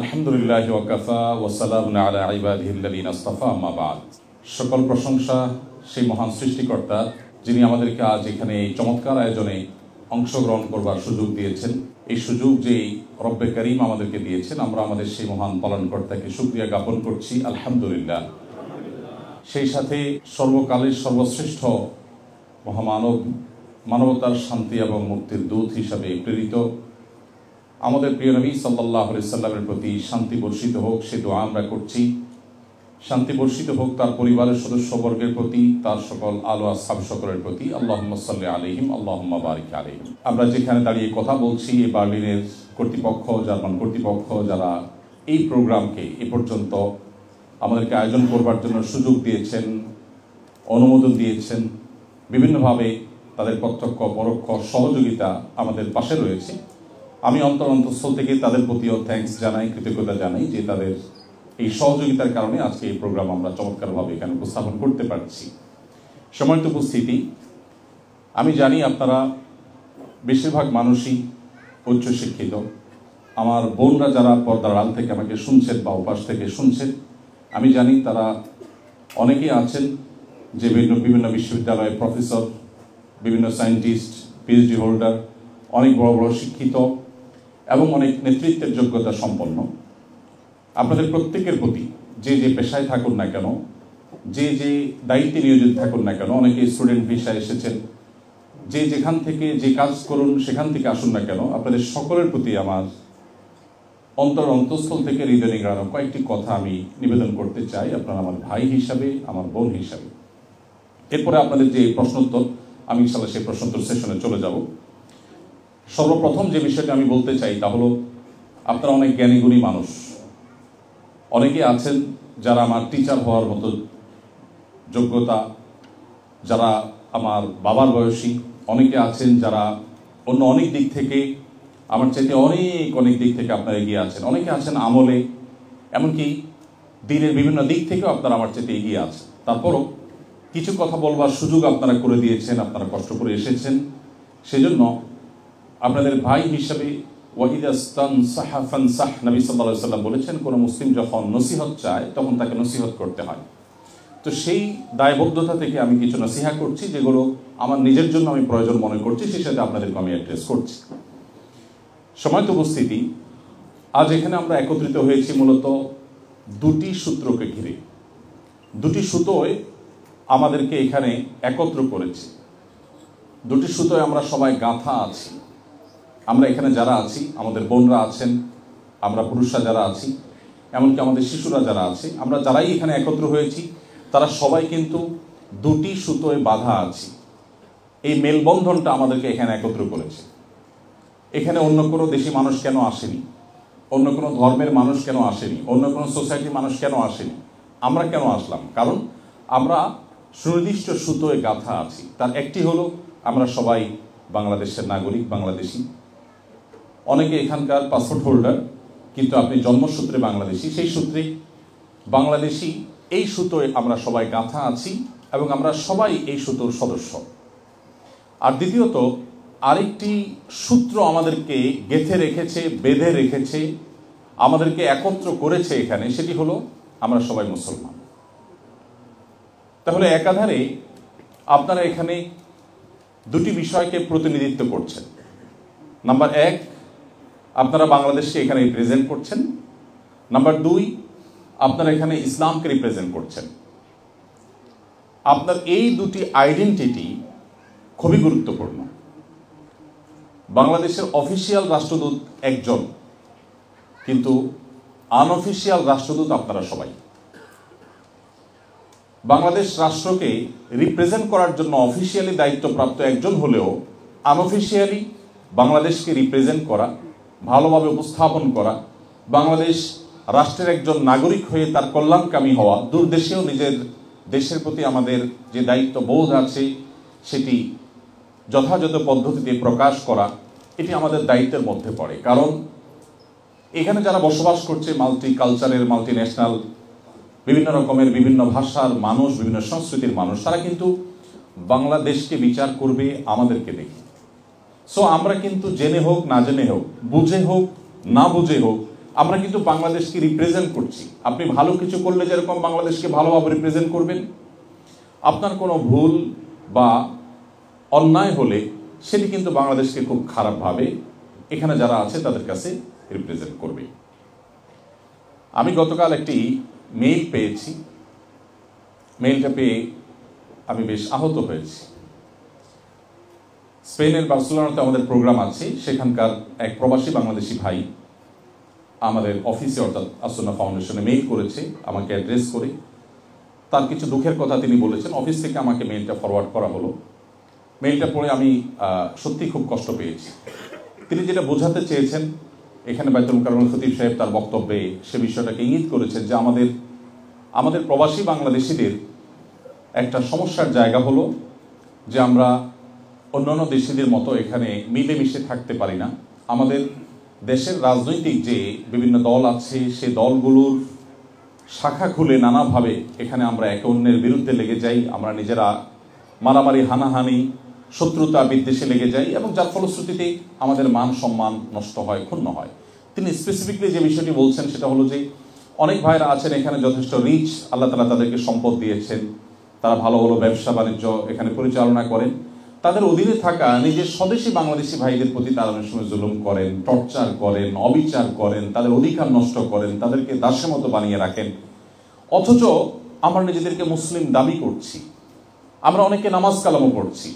আলহামদুলিল্লাহ ওয়াকাফা ওয়াসালাম আলা ইবাদিহিল্লাদিন আস্তাফা মাবাদ সকল প্রশংসা সেই মহান সৃষ্টিকর্তা যিনি আমাদেরকে আজ এখানে এই চমৎকার আয়োজনে অংশগ্রহণ করবার সুযোগ দিয়েছেন এই সুযোগ যেই রব্বে করিম আমাদেরকে দিয়েছেন আমরা আমাদের সেই মহান পালনকর্তাকে সুক্রিয়া জ্ঞাপন করছি আলহামদুলিল্লাহ সেই সাথে সর্বকালের সর্বশ্রেষ্ঠ মহামানব মানবতার শান্তি এবং মুক্তির দূত হিসাবে প্রেরিত আমাদের প্রিয় নবী সাল্লাহ সাল্লামের প্রতি শান্তি বর্ষিত হোক সে দোয়া আমরা করছি শান্তি বর্ষিত হোক তার পরিবারের সদস্যবর্গের প্রতি তার সকল আলো আসাব সকলের প্রতি আল্লাহ সাল্লাহ আলহিম আল্লাহ বারিক আলহিম আমরা যেখানে দাঁড়িয়ে কথা বলছি এই বার্লিনের কর্তৃপক্ষ জার্মান কর্তৃপক্ষ যারা এই প্রোগ্রামকে এ পর্যন্ত আমাদেরকে আয়োজন করবার জন্য সুযোগ দিয়েছেন অনুমোদন দিয়েছেন বিভিন্নভাবে তাদের প্রত্যক্ষ পরোক্ষ সহযোগিতা আমাদের পাশে রয়েছে আমি অন্তর অন্তঃস্থল থেকে তাদের প্রতিও থ্যাংকস জানাই কৃতজ্ঞতা জানাই যে তাদের এই সহযোগিতার কারণে আজকে এই প্রোগ্রাম আমরা চমৎকারভাবে এখানে উপস্থাপন করতে পারছি সময়ত উপস্থিতি আমি জানি আপনারা বেশিরভাগ মানুষই উচ্চশিক্ষিত আমার বোনরা যারা পর্দার আল থেকে আমাকে শুনছেন বা উপাস থেকে শুনছেন আমি জানি তারা অনেকেই আছেন যে বিভিন্ন বিভিন্ন বিশ্ববিদ্যালয়ের প্রফেসর বিভিন্ন সায়েন্টিস্ট পিএইচডি হোল্ডার অনেক বড় বড় শিক্ষিত এবং অনেক নেতৃত্বের যোগ্যতা সম্পন্ন আপনাদের প্রত্যেকের প্রতি যে যে পেশায় থাকুন না কেন যে যে দায়িত্বে নিয়োজিত থাকুন না কেন অনেকে স্টুডেন্ট ভিসায় এসেছেন যে যেখান থেকে যে কাজ করুন সেখান থেকে আসুন না কেন আপনাদের সকলের প্রতি আমার অন্তর অন্তঃস্থল থেকে হৃদয় নিগড়ানো কয়েকটি কথা আমি নিবেদন করতে চাই আপনারা আমার ভাই হিসাবে আমার বোন হিসাবে এরপরে আপনাদের যে প্রশ্নোত্তর আমি ইনশাল্লাহ সেই প্রশ্নোত্তর সেশনে চলে যাব সর্বপ্রথম যে বিষয়টি আমি বলতে চাই তা হলো আপনারা অনেক জ্ঞানীগুণী মানুষ অনেকে আছেন যারা আমার টিচার হওয়ার মতো যোগ্যতা যারা আমার বাবার বয়সী অনেকে আছেন যারা অন্য অনেক দিক থেকে আমার চাইতে অনেক অনেক দিক থেকে আপনারা এগিয়ে আছেন অনেকে আছেন আমলে এমনকি দিনের বিভিন্ন দিক থেকেও আপনারা আমার চাইতে এগিয়ে আছেন তারপরও কিছু কথা বলবার সুযোগ আপনারা করে দিয়েছেন আপনারা কষ্ট করে এসেছেন সেজন্য আপনাদের ভাই হিসাবে ওয়াহিদাস্তান সাহ বলেছেন কোনো মুসলিম যখন নসিহত চায় তখন তাকে নসিহত করতে হয় তো সেই দায়বদ্ধতা থেকে আমি কিছু নসিহা করছি যেগুলো আমার নিজের জন্য আমি প্রয়োজন মনে করছি সেই সাথে আপনাদেরকে আমি অ্যাড্রেস করছি সময়ত উপস্থিতি আজ এখানে আমরা একত্রিত হয়েছি মূলত দুটি সূত্রকে ঘিরে দুটি সুতোয় আমাদেরকে এখানে একত্র করেছে দুটি সুতোয় আমরা সবাই গাঁথা আছি আমরা এখানে যারা আছি আমাদের বোনরা আছেন আমরা পুরুষরা যারা আছি এমনকি আমাদের শিশুরা যারা আছে আমরা যারাই এখানে একত্র হয়েছি তারা সবাই কিন্তু দুটি সুতোয় বাধা আছি এই মেলবন্ধনটা আমাদেরকে এখানে একত্র করেছে এখানে অন্য কোনো দেশি মানুষ কেন আসেনি অন্য কোনো ধর্মের মানুষ কেন আসেনি অন্য কোনো সোসাইটির মানুষ কেন আসেনি আমরা কেন আসলাম কারণ আমরা সুনির্দিষ্ট সুতোয় গাথা আছি তার একটি হলো আমরা সবাই বাংলাদেশের নাগরিক বাংলাদেশি অনেকে এখানকার পাসপোর্ট হোল্ডার কিন্তু আপনি জন্মসূত্রে বাংলাদেশি সেই সূত্রে বাংলাদেশি এই সুতোয় আমরা সবাই গাঁথা আছি এবং আমরা সবাই এই সুতোর সদস্য আর দ্বিতীয়ত আরেকটি সূত্র আমাদেরকে গেথে রেখেছে বেঁধে রেখেছে আমাদেরকে একত্র করেছে এখানে সেটি হলো আমরা সবাই মুসলমান তাহলে একাধারে আপনারা এখানে দুটি বিষয়কে প্রতিনিধিত্ব করছেন নাম্বার এক আপনারা বাংলাদেশকে এখানে রিপ্রেজেন্ট করছেন নাম্বার দুই আপনারা এখানে ইসলামকে রিপ্রেজেন্ট করছেন আপনার এই দুটি আইডেন্টিটি খুবই গুরুত্বপূর্ণ বাংলাদেশের অফিসিয়াল রাষ্ট্রদূত একজন কিন্তু আনঅফিসিয়াল রাষ্ট্রদূত আপনারা সবাই বাংলাদেশ রাষ্ট্রকে রিপ্রেজেন্ট করার জন্য অফিসিয়ালি দায়িত্বপ্রাপ্ত একজন হলেও আনঅফিসিয়ালি বাংলাদেশকে রিপ্রেজেন্ট করা ভালোভাবে উপস্থাপন করা বাংলাদেশ রাষ্ট্রের একজন নাগরিক হয়ে তার কল্যাণকামী হওয়া দূরদেশেও নিজের দেশের প্রতি আমাদের যে দায়িত্ব বোধ আছে সেটি যথাযথ পদ্ধতিতে প্রকাশ করা এটি আমাদের দায়িত্বের মধ্যে পড়ে কারণ এখানে যারা বসবাস করছে মাল্টি কালচারের মাল্টি ন্যাশনাল বিভিন্ন রকমের বিভিন্ন ভাষার মানুষ বিভিন্ন সংস্কৃতির মানুষ তারা কিন্তু বাংলাদেশকে বিচার করবে আমাদেরকে দেখে সো আমরা কিন্তু জেনে হোক না জেনে হোক বুঝে হোক না বুঝে হোক আমরা কিন্তু বাংলাদেশকে রিপ্রেজেন্ট করছি আপনি ভালো কিছু করলে যেরকম বাংলাদেশকে ভালোভাবে রিপ্রেজেন্ট করবেন আপনার কোনো ভুল বা অন্যায় হলে সেটি কিন্তু বাংলাদেশকে খুব খারাপভাবে এখানে যারা আছে তাদের কাছে রিপ্রেজেন্ট করবে আমি গতকাল একটি মেইল পেয়েছি মেইলটা পেয়ে আমি বেশ আহত হয়েছি স্পেনের বার্সেলোনাতে আমাদের প্রোগ্রাম আছে সেখানকার এক প্রবাসী বাংলাদেশি ভাই আমাদের অফিসে অর্থাৎ আসন্না ফাউন্ডেশনে মেইল করেছে আমাকে অ্যাড্রেস করে তার কিছু দুঃখের কথা তিনি বলেছেন অফিস থেকে আমাকে মেইলটা ফরওয়ার্ড করা হলো মেইলটা পড়ে আমি সত্যি খুব কষ্ট পেয়েছি তিনি যেটা বোঝাতে চেয়েছেন এখানে বাইতুল কারণ খতিব সাহেব তার বক্তব্যে সে বিষয়টাকে ইঙ্গিত করেছেন যে আমাদের আমাদের প্রবাসী বাংলাদেশিদের একটা সমস্যার জায়গা হলো যে আমরা অন্যান্য দেশিদের মতো এখানে মিলেমিশে থাকতে পারি না আমাদের দেশের রাজনৈতিক যে বিভিন্ন দল আছে সে দলগুলোর শাখা খুলে নানাভাবে এখানে আমরা একে অন্যের বিরুদ্ধে লেগে যাই আমরা নিজেরা মারামারি হানাহানি শত্রুতা বিদ্বেষে লেগে যাই এবং যার ফলশ্রুতিতে আমাদের মান সম্মান নষ্ট হয় ক্ষুণ্ণ হয় তিনি স্পেসিফিকলি যে বিষয়টি বলছেন সেটা হলো যে অনেক ভাইরা আছেন এখানে যথেষ্ট রিচ আল্লাহ তালা তাদেরকে সম্পদ দিয়েছেন তারা ভালো ভালো ব্যবসা বাণিজ্য এখানে পরিচালনা করেন তাদের অধীনে থাকা নিজের স্বদেশী বাংলাদেশি ভাইদের প্রতি তারা অনেক সময় জুলুম করেন টর্চার করেন অবিচার করেন তাদের অধিকার নষ্ট করেন তাদেরকে দাসের মতো বানিয়ে রাখেন অথচ আমরা নিজেদেরকে মুসলিম দাবি করছি আমরা অনেকে নামাজ কালামও করছি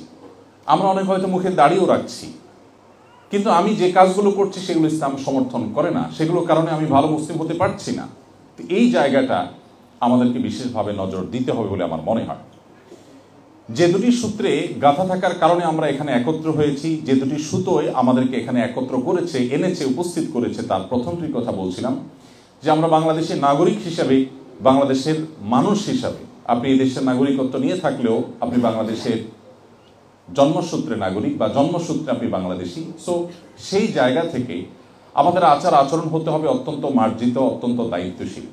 আমরা অনেক হয়তো মুখে দাড়িও রাখছি কিন্তু আমি যে কাজগুলো করছি সেগুলো ইসলাম সমর্থন করে না সেগুলোর কারণে আমি ভালো মুসলিম হতে পারছি না তো এই জায়গাটা আমাদেরকে বিশেষভাবে নজর দিতে হবে বলে আমার মনে হয় যে দুটি সূত্রে গাথা থাকার কারণে আমরা এখানে একত্র হয়েছি যে দুটি সুতোয় আমাদেরকে এখানে একত্র করেছে এনেছে উপস্থিত করেছে তার প্রথমটি কথা বলছিলাম যে আমরা বাংলাদেশের নাগরিক হিসাবে বাংলাদেশের মানুষ হিসাবে আপনি এই দেশের নাগরিকত্ব নিয়ে থাকলেও আপনি বাংলাদেশের জন্মসূত্রে নাগরিক বা জন্মসূত্রে আপনি বাংলাদেশি সো সেই জায়গা থেকে আমাদের আচার আচরণ হতে হবে অত্যন্ত মার্জিত অত্যন্ত দায়িত্বশীল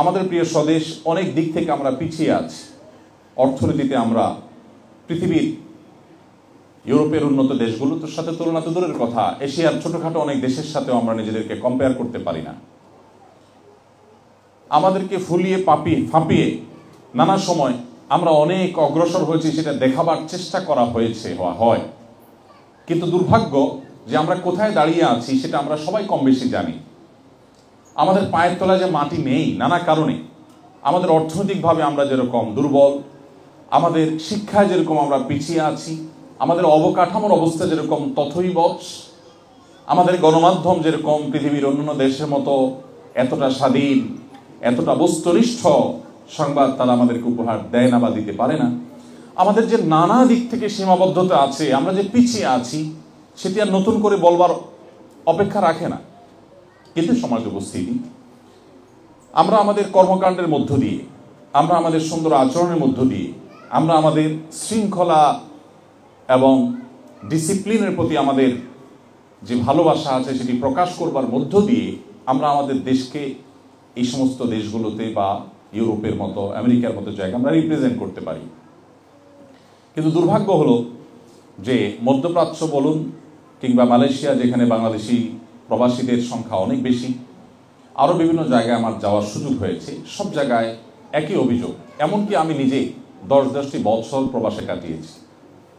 আমাদের প্রিয় স্বদেশ অনেক দিক থেকে আমরা পিছিয়ে আছি অর্থনীতিতে আমরা পৃথিবীর ইউরোপের উন্নত দেশগুলোর সাথে তুলনা তো দূরের কথা এশিয়ার ছোটখাটো অনেক দেশের সাথেও আমরা নিজেদেরকে কম্পেয়ার করতে পারি না আমাদেরকে ফুলিয়ে পাপিয়ে ফাঁপিয়ে নানা সময় আমরা অনেক অগ্রসর হয়েছি সেটা দেখাবার চেষ্টা করা হয়েছে হয় কিন্তু দুর্ভাগ্য যে আমরা কোথায় দাঁড়িয়ে আছি সেটা আমরা সবাই কম বেশি জানি আমাদের পায়ের তলায় যে মাটি নেই নানা কারণে আমাদের অর্থনৈতিকভাবে আমরা যেরকম দুর্বল আমাদের শিক্ষায় যেরকম আমরা পিছিয়ে আছি আমাদের অবকাঠামোর অবস্থা যেরকম তথই বস আমাদের গণমাধ্যম যেরকম পৃথিবীর অন্যান্য দেশের মতো এতটা স্বাধীন এতটা বস্তুনিষ্ঠ সংবাদ তারা আমাদেরকে উপহার দেয় না বা দিতে পারে না আমাদের যে নানা দিক থেকে সীমাবদ্ধতা আছে আমরা যে পিছিয়ে আছি সেটি আর নতুন করে বলবার অপেক্ষা রাখে না কিন্তু সমাজ উপস্থিতি আমরা আমাদের কর্মকাণ্ডের মধ্য দিয়ে আমরা আমাদের সুন্দর আচরণের মধ্য দিয়ে আমরা আমাদের শৃঙ্খলা এবং ডিসিপ্লিনের প্রতি আমাদের যে ভালোবাসা আছে সেটি প্রকাশ করবার মধ্য দিয়ে আমরা আমাদের দেশকে এই সমস্ত দেশগুলোতে বা ইউরোপের মতো আমেরিকার মতো জায়গা আমরা রিপ্রেজেন্ট করতে পারি কিন্তু দুর্ভাগ্য হলো যে মধ্যপ্রাচ্য বলুন কিংবা মালয়েশিয়া যেখানে বাংলাদেশি প্রবাসীদের সংখ্যা অনেক বেশি আরও বিভিন্ন জায়গায় আমার যাওয়ার সুযোগ হয়েছে সব জায়গায় একই অভিযোগ এমনকি আমি নিজে দশ দশটি বছর প্রবাসে কাটিয়েছি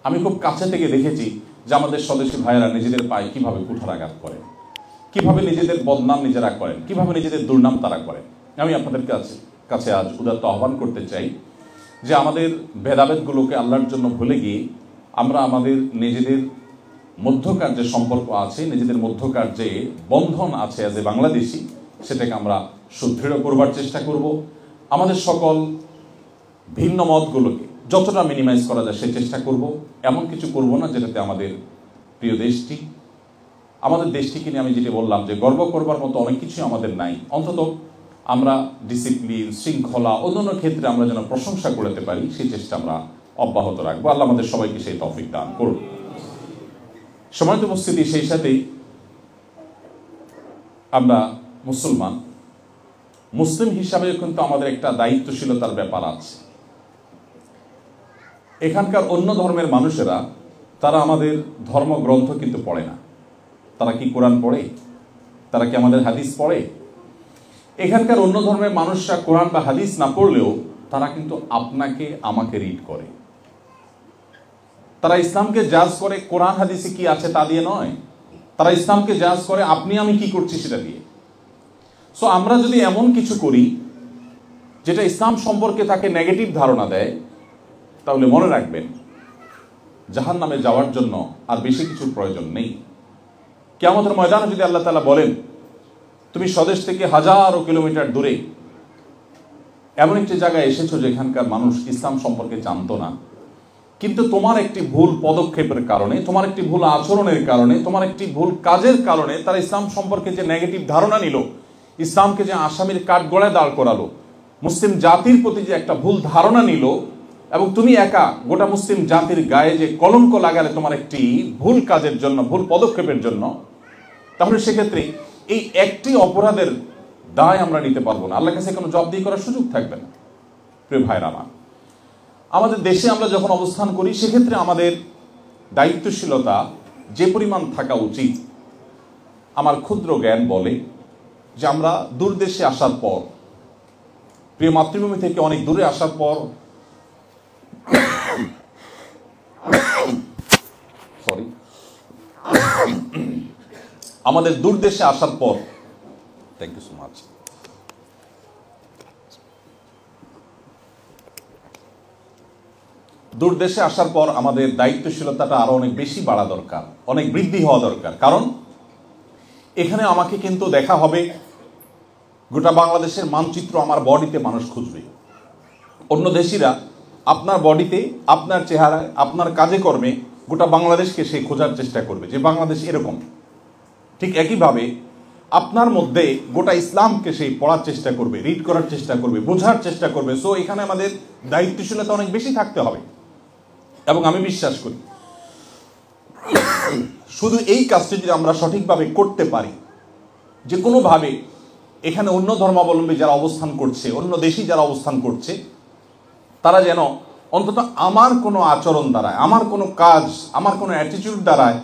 আমি খুব কাছে থেকে দেখেছি যে আমাদের স্বদেশী ভাইয়েরা নিজেদের পায়ে কীভাবে কুঠারাঘাত করে কিভাবে নিজেদের বদনাম নিজেরা করেন কিভাবে নিজেদের দুর্নাম তারা করেন আমি আপনাদের কাছে কাছে আজ উদাত্ত আহ্বান করতে চাই যে আমাদের ভেদাভেদগুলোকে আল্লাহর জন্য ভুলে গিয়ে আমরা আমাদের নিজেদের মধ্যকার যে সম্পর্ক আছে নিজেদের মধ্যকার যে বন্ধন আছে অ্যাজ এ বাংলাদেশি সেটাকে আমরা সুদৃঢ় করবার চেষ্টা করব আমাদের সকল ভিন্ন মতগুলোকে যতটা মিনিমাইজ করা যায় সে চেষ্টা করব এমন কিছু করব না যেটাতে আমাদের প্রিয় দেশটি আমাদের দেশটিকে নিয়ে আমি যেটি বললাম যে গর্ব করবার মতো অনেক কিছুই আমাদের নাই অন্তত আমরা ডিসিপ্লিন শৃঙ্খলা অন্যান্য ক্ষেত্রে আমরা যেন প্রশংসা করতে পারি সেই চেষ্টা আমরা অব্যাহত রাখবো আল্লাহ আমাদের সবাইকে সেই তফিক দান করব সমাজ উপস্থিতি সেই সাথেই আমরা মুসলমান মুসলিম হিসাবে কিন্তু আমাদের একটা দায়িত্বশীলতার ব্যাপার আছে এখানকার অন্য ধর্মের মানুষেরা তারা আমাদের ধর্মগ্রন্থ কিন্তু পড়ে না তারা কি কোরআন পড়ে তারা কি আমাদের হাদিস পড়ে এখানকার অন্য ধর্মের মানুষরা কোরআন বা হাদিস না পড়লেও তারা কিন্তু আপনাকে আমাকে রিড করে তারা ইসলামকে জাজ করে কোরআন হাদিসে কি আছে তা দিয়ে নয় তারা ইসলামকে জাজ করে আপনি আমি কি করছি সেটা দিয়ে সো আমরা যদি এমন কিছু করি যেটা ইসলাম সম্পর্কে তাকে নেগেটিভ ধারণা দেয় তাহলে মনে রাখবেন জাহান নামে যাওয়ার জন্য আর বেশি কিছুর প্রয়োজন নেই আমাদের ময়দানে যদি আল্লাহ তালা বলেন তুমি স্বদেশ থেকে হাজারো কিলোমিটার দূরে এমন একটি জায়গায় এসেছো যেখানকার মানুষ ইসলাম সম্পর্কে জানতো না কিন্তু তোমার একটি ভুল পদক্ষেপের কারণে তোমার একটি ভুল আচরণের কারণে তোমার একটি ভুল কাজের কারণে তারা ইসলাম সম্পর্কে যে নেগেটিভ ধারণা নিল ইসলামকে যে আসামির কাঠগড়ায় দাঁড় করালো মুসলিম জাতির প্রতি যে একটা ভুল ধারণা নিল এবং তুমি একা গোটা মুসলিম জাতির গায়ে যে কলঙ্ক লাগালে তোমার একটি ভুল কাজের জন্য ভুল পদক্ষেপের জন্য তাহলে সেক্ষেত্রে এই একটি অপরাধের দায় আমরা নিতে পারবো না আল্লাহ কাছে কোনো দিয়ে করার সুযোগ থাকবে না প্রিয় ভাইয়ের আমার আমাদের দেশে আমরা যখন অবস্থান করি সেক্ষেত্রে আমাদের দায়িত্বশীলতা যে পরিমাণ থাকা উচিত আমার ক্ষুদ্র জ্ঞান বলে যে আমরা দূর দেশে আসার পর প্রিয় মাতৃভূমি থেকে অনেক দূরে আসার পর সরি আমাদের দূর দেশে আসার পর থ্যাংক ইউ সো মাচ দূর দেশে আসার পর আমাদের দায়িত্বশীলতাটা আরও অনেক বেশি বাড়া দরকার অনেক বৃদ্ধি হওয়া দরকার কারণ এখানে আমাকে কিন্তু দেখা হবে গোটা বাংলাদেশের মানচিত্র আমার বডিতে মানুষ খুঁজবে অন্য দেশিরা আপনার বডিতে আপনার চেহারায় আপনার কাজে কর্মে গোটা বাংলাদেশকে সে খোঁজার চেষ্টা করবে যে বাংলাদেশ এরকম ঠিক একইভাবে আপনার মধ্যে গোটা ইসলামকে সেই পড়ার চেষ্টা করবে রিড করার চেষ্টা করবে বোঝার চেষ্টা করবে সো এখানে আমাদের দায়িত্বশীলতা অনেক বেশি থাকতে হবে এবং আমি বিশ্বাস করি শুধু এই কাজটি যদি আমরা সঠিকভাবে করতে পারি যে কোনোভাবে এখানে অন্য ধর্মাবলম্বী যারা অবস্থান করছে অন্য দেশি যারা অবস্থান করছে তারা যেন অন্তত আমার কোনো আচরণ দ্বারায় আমার কোনো কাজ আমার কোনো অ্যাটিটিউড দ্বারায়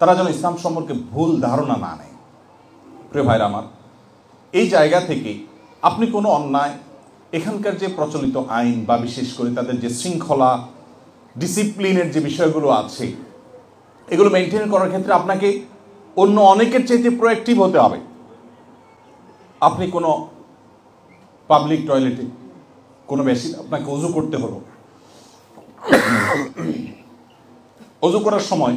তারা যেন ইসলাম সম্পর্কে ভুল ধারণা না নেয় প্রিয় ভাইরা আমার এই জায়গা থেকে আপনি কোনো অন্যায় এখানকার যে প্রচলিত আইন বা বিশেষ করে তাদের যে শৃঙ্খলা ডিসিপ্লিনের যে বিষয়গুলো আছে এগুলো মেনটেন করার ক্ষেত্রে আপনাকে অন্য অনেকের চাইতে প্রোয়াক্টিভ হতে হবে আপনি কোনো পাবলিক টয়লেটে কোনো মেশিন আপনাকে অজু করতে হলো অজু করার সময়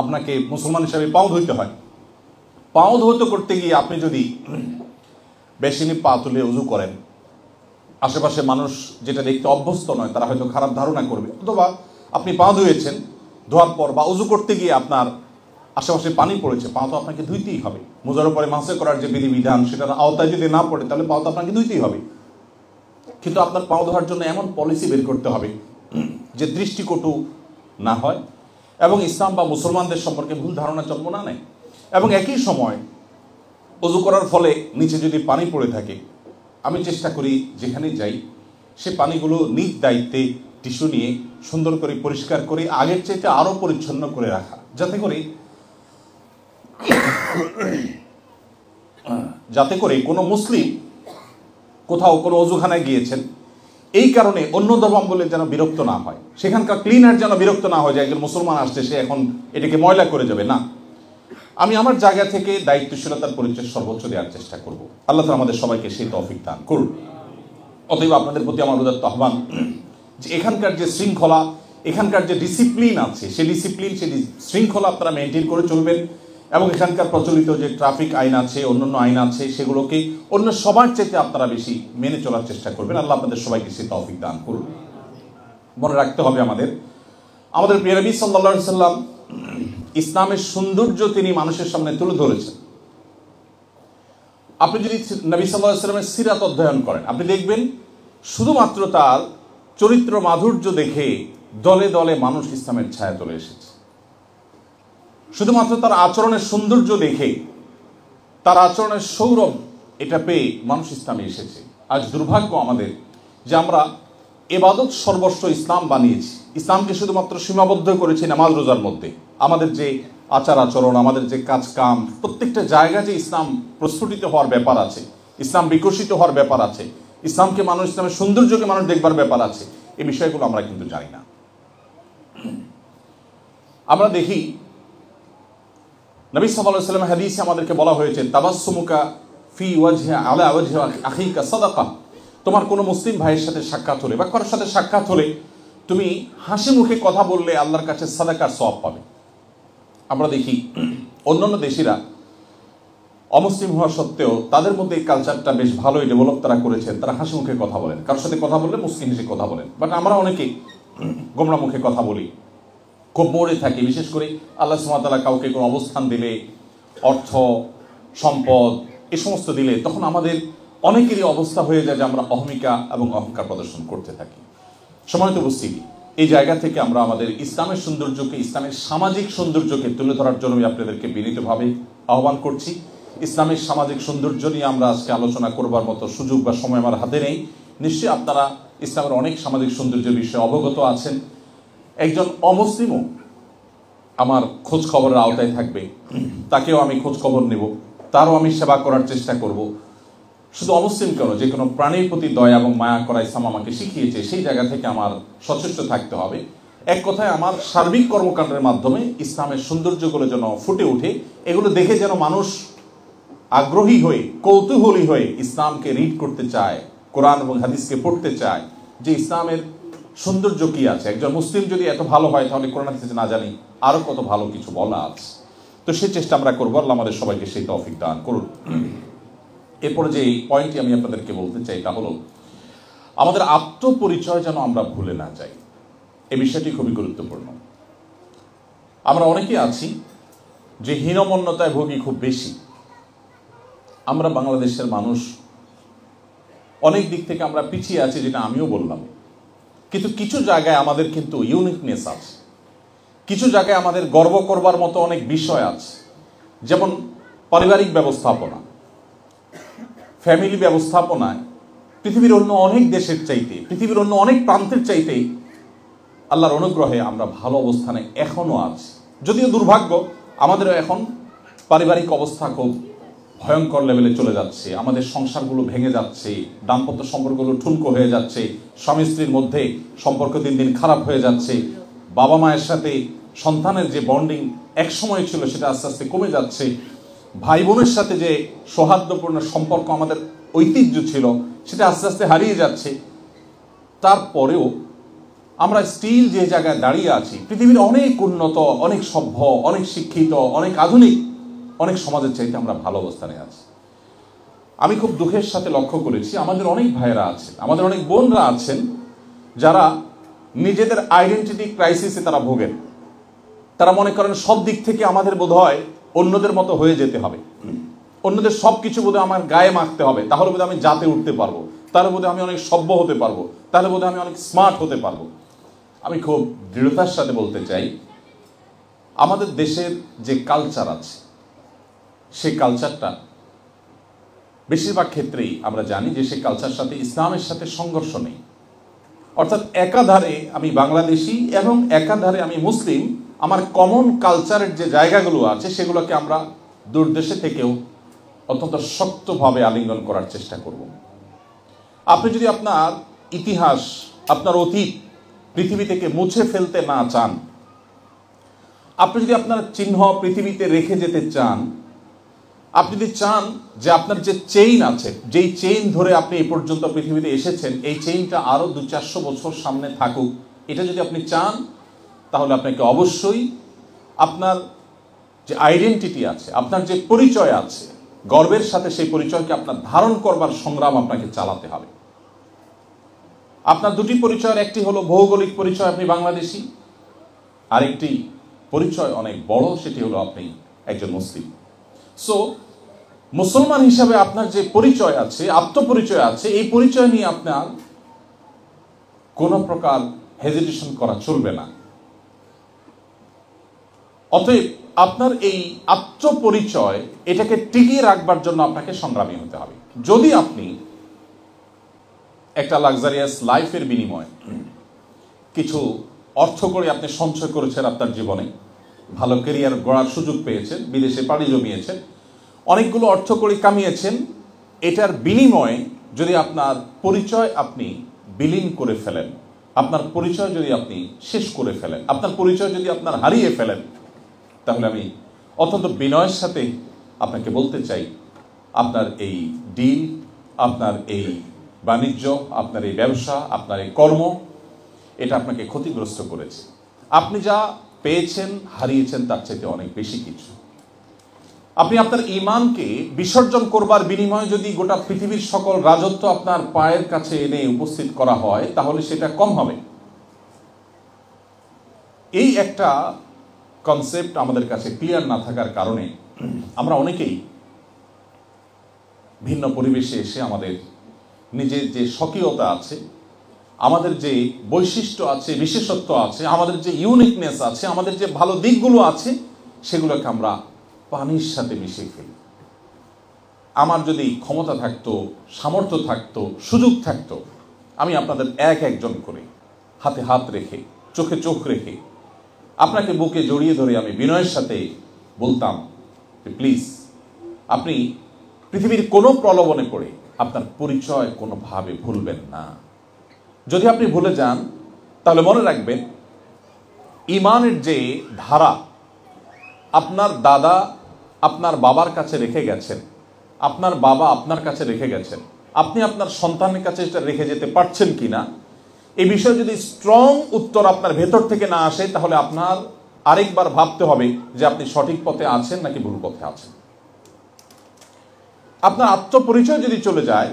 আপনাকে মুসলমান হিসাবে পাও ধুইতে হয় পাও ধুতে করতে গিয়ে আপনি যদি বেশিনি পা তুলে উজু করেন আশেপাশে মানুষ যেটা দেখতে অভ্যস্ত নয় তারা হয়তো খারাপ ধারণা করবে অথবা আপনি পা ধুয়েছেন ধোয়ার পর বা উজু করতে গিয়ে আপনার আশেপাশে পানি পড়েছে পা তো আপনাকে ধুইতেই হবে মোজার উপরে মাসে করার যে বিধিবিধান সেটার আওতায় যদি না পড়ে তাহলে পা তো আপনাকে ধুইতেই হবে কিন্তু আপনার পাও ধরার জন্য এমন পলিসি বের করতে হবে যে দৃষ্টিকটু না হয় এবং ইসলাম বা মুসলমানদের সম্পর্কে ভুল ধারণা জন্ম না নেয় এবং একই সময় অজু করার ফলে নিচে যদি পানি পড়ে থাকে আমি চেষ্টা করি যেখানে যাই সে পানিগুলো নিজ দায়িত্বে টিস্যু নিয়ে সুন্দর করে পরিষ্কার করে আগের চাইতে আরও পরিচ্ছন্ন করে রাখা যাতে করে যাতে করে কোনো মুসলিম কোথাও কোনো অজুখানায় গিয়েছেন এই কারণে অন্য বলে যেন বিরক্ত না হয় সেখানকার ক্লিনার যেন বিরক্ত না হয় যে একজন মুসলমান আসছে সে এখন এটাকে ময়লা করে যাবে না আমি আমার জায়গা থেকে দায়িত্বশীলতার পরিচয় সর্বোচ্চ দেওয়ার চেষ্টা করব আল্লাহ তালা আমাদের সবাইকে সেই তফিক দান করুন অতএব আপনাদের প্রতি আমার উদাত্ত আহ্বান যে এখানকার যে শৃঙ্খলা এখানকার যে ডিসিপ্লিন আছে সে ডিসিপ্লিন সে শৃঙ্খলা আপনারা মেনটেন করে চলবেন এবং এখানকার প্রচলিত যে ট্রাফিক আইন আছে অন্যান্য আইন আছে সেগুলোকে অন্য সবার চাইতে আপনারা বেশি মেনে চলার চেষ্টা করবেন আল্লাহ আপনাদের সবাইকে সে তফিক দান করুন মনে রাখতে হবে আমাদের আমাদের প্রিয়নবী সাল্লা সাল্লাম ইসলামের সৌন্দর্য তিনি মানুষের সামনে তুলে ধরেছেন আপনি যদি নবী সাল্লাহ সাল্লামের সিরাত অধ্যয়ন করেন আপনি দেখবেন শুধুমাত্র তার চরিত্র মাধুর্য দেখে দলে দলে মানুষ ইসলামের ছায়া চলে এসেছে শুধুমাত্র তার আচরণের সৌন্দর্য দেখে তার আচরণের সৌরভ এটা পেয়ে মানুষ ইসলামে এসেছে আজ দুর্ভাগ্য আমাদের যে আমরা এবাদত সর্বস্ব ইসলাম বানিয়েছি ইসলামকে শুধুমাত্র সীমাবদ্ধ করেছি নামাজ রোজার মধ্যে আমাদের যে আচার আচরণ আমাদের যে কাজ কাম প্রত্যেকটা জায়গা যে ইসলাম প্রস্ফুটিত হওয়ার ব্যাপার আছে ইসলাম বিকশিত হওয়ার ব্যাপার আছে ইসলামকে মানুষ ইসলামের সৌন্দর্যকে মানুষ দেখবার ব্যাপার আছে এই বিষয়গুলো আমরা কিন্তু জানি না আমরা দেখি নবী সাল্লাম হাদিসে আমাদেরকে বলা হয়েছে তাবাসুমুকা ফি ওয়াজহা আলা আখিকা সদাকা তোমার কোনো মুসলিম ভাইয়ের সাথে সাক্ষাৎ হলে বা কারোর সাথে সাক্ষাৎ হলে তুমি হাসি মুখে কথা বললে আল্লাহর কাছে সাদাকার সব পাবে আমরা দেখি অন্যান্য দেশিরা অমুসলিম হওয়া সত্ত্বেও তাদের মধ্যে এই কালচারটা বেশ ভালোই ডেভেলপ তারা করেছেন তারা হাসি মুখে কথা বলেন কারোর সাথে কথা বললে মুসলিম হিসেবে কথা বলেন বাট আমরা অনেকে গোমরা মুখে কথা বলি খুব মরে থাকি বিশেষ করে আল্লাহ সুমাতালা কাউকে কোনো অবস্থান দিলে অর্থ সম্পদ এ সমস্ত দিলে তখন আমাদের অনেকেরই অবস্থা হয়ে যায় যে আমরা অহমিকা এবং অহংকার প্রদর্শন করতে থাকি সময়ত উপস্থিতি এই জায়গা থেকে আমরা আমাদের ইসলামের সৌন্দর্যকে ইসলামের সামাজিক সৌন্দর্যকে তুলে ধরার জন্য আমি আপনাদেরকে বিনীতভাবে আহ্বান করছি ইসলামের সামাজিক সৌন্দর্য নিয়ে আমরা আজকে আলোচনা করবার মতো সুযোগ বা সময় আমার হাতে নেই নিশ্চয়ই আপনারা ইসলামের অনেক সামাজিক সৌন্দর্যের বিষয়ে অবগত আছেন একজন অমুসলিমও আমার খোঁজ খবরের আওতায় থাকবে তাকেও আমি খোঁজ খবর নেব তারও আমি সেবা করার চেষ্টা করব শুধু অমুসলিম কেন যে কোনো প্রাণীর প্রতি দয়া এবং মায়া করা ইসলাম আমাকে শিখিয়েছে সেই জায়গা থেকে আমার সচেষ্ট থাকতে হবে এক কথায় আমার সার্বিক কর্মকাণ্ডের মাধ্যমে ইসলামের সৌন্দর্যগুলো যেন ফুটে ওঠে এগুলো দেখে যেন মানুষ আগ্রহী হয়ে কৌতূহলী হয়ে ইসলামকে রিড করতে চায় কোরআন এবং হাদিসকে পড়তে চায় যে ইসলামের সৌন্দর্য কি আছে একজন মুসলিম যদি এত ভালো হয় তাহলে কোরআন হাদিসে না জানি আরও কত ভালো কিছু বলা আছে তো সেই চেষ্টা আমরা করবো আল্লাহ আমাদের সবাইকে সেই তৌফিক দান করুন এরপরে যে এই পয়েন্টটি আমি আপনাদেরকে বলতে চাই তা হলো আমাদের আত্মপরিচয় যেন আমরা ভুলে না যাই এ বিষয়টি খুবই গুরুত্বপূর্ণ আমরা অনেকে আছি যে হীনমন্যতায় ভোগী খুব বেশি আমরা বাংলাদেশের মানুষ অনেক দিক থেকে আমরা পিছিয়ে আছি যেটা আমিও বললাম কিন্তু কিছু জায়গায় আমাদের কিন্তু ইউনিকনেস আছে কিছু জায়গায় আমাদের গর্ব করবার মতো অনেক বিষয় আছে যেমন পারিবারিক ব্যবস্থাপনা ফ্যামিলি ব্যবস্থাপনায় পৃথিবীর অন্য অনেক দেশের চাইতে পৃথিবীর অন্য অনেক প্রান্তের চাইতে আল্লাহর অনুগ্রহে আমরা ভালো অবস্থানে এখনও আছি যদিও দুর্ভাগ্য আমাদেরও এখন পারিবারিক অবস্থা খুব ভয়ঙ্কর লেভেলে চলে যাচ্ছে আমাদের সংসারগুলো ভেঙে যাচ্ছে দাম্পত্য সম্পর্কগুলো ঠুনকো হয়ে যাচ্ছে স্বামী স্ত্রীর মধ্যে সম্পর্ক দিন দিন খারাপ হয়ে যাচ্ছে বাবা মায়ের সাথে সন্তানের যে বন্ডিং এক সময় ছিল সেটা আস্তে আস্তে কমে যাচ্ছে ভাই বোনের সাথে যে সৌহার্দ্যপূর্ণ সম্পর্ক আমাদের ঐতিহ্য ছিল সেটা আস্তে আস্তে হারিয়ে যাচ্ছে তারপরেও আমরা স্টিল যে জায়গায় দাঁড়িয়ে আছি পৃথিবীর অনেক উন্নত অনেক সভ্য অনেক শিক্ষিত অনেক আধুনিক অনেক সমাজের চাইতে আমরা ভালো অবস্থানে আছি আমি খুব দুঃখের সাথে লক্ষ্য করেছি আমাদের অনেক ভাইয়েরা আছেন আমাদের অনেক বোনরা আছেন যারা নিজেদের আইডেন্টিটি ক্রাইসিসে তারা ভোগেন তারা মনে করেন সব দিক থেকে আমাদের বোধ হয় অন্যদের মতো হয়ে যেতে হবে অন্যদের সব কিছু বোধহয় আমার গায়ে মাখতে হবে তাহলে বোধহয় আমি যাতে উঠতে পারবো তাহলে বোধহয় আমি অনেক সভ্য হতে পারবো তাহলে বোধহয় আমি অনেক স্মার্ট হতে পারবো আমি খুব দৃঢ়তার সাথে বলতে চাই আমাদের দেশের যে কালচার আছে সেই কালচারটা বেশিরভাগ ক্ষেত্রেই আমরা জানি যে সেই কালচার সাথে ইসলামের সাথে সংঘর্ষ নেই অর্থাৎ একাধারে আমি বাংলাদেশি এবং একাধারে আমি মুসলিম আমার কমন কালচারের যে জায়গাগুলো আছে সেগুলোকে আমরা দূরদেশে থেকেও অত্যন্ত শক্তভাবে আলিঙ্গন করার চেষ্টা করব আপনি যদি আপনার ইতিহাস আপনার অতীত পৃথিবী থেকে মুছে ফেলতে না চান আপনি যদি আপনার চিহ্ন পৃথিবীতে রেখে যেতে চান আপনি যদি চান যে আপনার যে চেইন আছে যেই চেইন ধরে আপনি এ পর্যন্ত পৃথিবীতে এসেছেন এই চেইনটা আরও দু চারশো বছর সামনে থাকুক এটা যদি আপনি চান তাহলে আপনাকে অবশ্যই আপনার যে আইডেন্টিটি আছে আপনার যে পরিচয় আছে গর্বের সাথে সেই পরিচয়কে আপনার ধারণ করবার সংগ্রাম আপনাকে চালাতে হবে আপনার দুটি পরিচয়ের একটি হলো ভৌগোলিক পরিচয় আপনি বাংলাদেশি আরেকটি পরিচয় অনেক বড় সেটি হলো আপনি একজন মুসলিম সো মুসলমান হিসাবে আপনার যে পরিচয় আছে আত্মপরিচয় আছে এই পরিচয় নিয়ে আপনার কোনো প্রকার হেজিটেশন করা চলবে না অতএব আপনার এই আত্মপরিচয় এটাকে টিকিয়ে রাখবার জন্য আপনাকে সংগ্রামী হতে হবে যদি আপনি একটা লাক্সারিয়াস লাইফের বিনিময়ে কিছু অর্থ করে আপনি সঞ্চয় করেছেন আপনার জীবনে ভালো কেরিয়ার গড়ার সুযোগ পেয়েছেন বিদেশে পাড়ি জমিয়েছেন অনেকগুলো অর্থ করে কামিয়েছেন এটার বিনিময়ে যদি আপনার পরিচয় আপনি বিলীন করে ফেলেন আপনার পরিচয় যদি আপনি শেষ করে ফেলেন আপনার পরিচয় যদি আপনার হারিয়ে ফেলেন তাহলে আমি অত্যন্ত বিনয়ের সাথে আপনাকে বলতে চাই আপনার এই ডিল আপনার এই বাণিজ্য আপনার এই ব্যবসা আপনার এই কর্ম এটা আপনাকে ক্ষতিগ্রস্ত করেছে আপনি যা পেয়েছেন হারিয়েছেন তার চাইতে অনেক বেশি কিছু আপনি আপনার ইমানকে বিসর্জন করবার বিনিময়ে যদি গোটা পৃথিবীর সকল রাজত্ব আপনার পায়ের কাছে এনে উপস্থিত করা হয় তাহলে সেটা কম হবে এই একটা কনসেপ্ট আমাদের কাছে ক্লিয়ার না থাকার কারণে আমরা অনেকেই ভিন্ন পরিবেশে এসে আমাদের নিজের যে স্বকীয়তা আছে আমাদের যে বৈশিষ্ট্য আছে বিশেষত্ব আছে আমাদের যে ইউনিকনেস আছে আমাদের যে ভালো দিকগুলো আছে সেগুলোকে আমরা পানির সাথে মিশে ফেলি আমার যদি ক্ষমতা থাকতো সামর্থ্য থাকতো সুযোগ থাকতো আমি আপনাদের এক একজন করে হাতে হাত রেখে চোখে চোখ রেখে আপনাকে বুকে জড়িয়ে ধরে আমি বিনয়ের সাথে বলতাম যে প্লিজ আপনি পৃথিবীর কোনো প্রলোভনে পড়ে আপনার পরিচয় কোনোভাবে ভুলবেন না যদি আপনি ভুলে যান তাহলে মনে রাখবেন ইমানের যে ধারা আপনার দাদা আপনার বাবার কাছে রেখে গেছেন আপনার বাবা আপনার কাছে রেখে গেছেন আপনি আপনার সন্তানের কাছে এটা রেখে যেতে পারছেন কি না এই বিষয়ে যদি স্ট্রং উত্তর আপনার ভেতর থেকে না আসে তাহলে আপনার আরেকবার ভাবতে হবে যে আপনি সঠিক পথে আছেন নাকি ভুল পথে আছেন আপনার আত্মপরিচয় যদি চলে যায়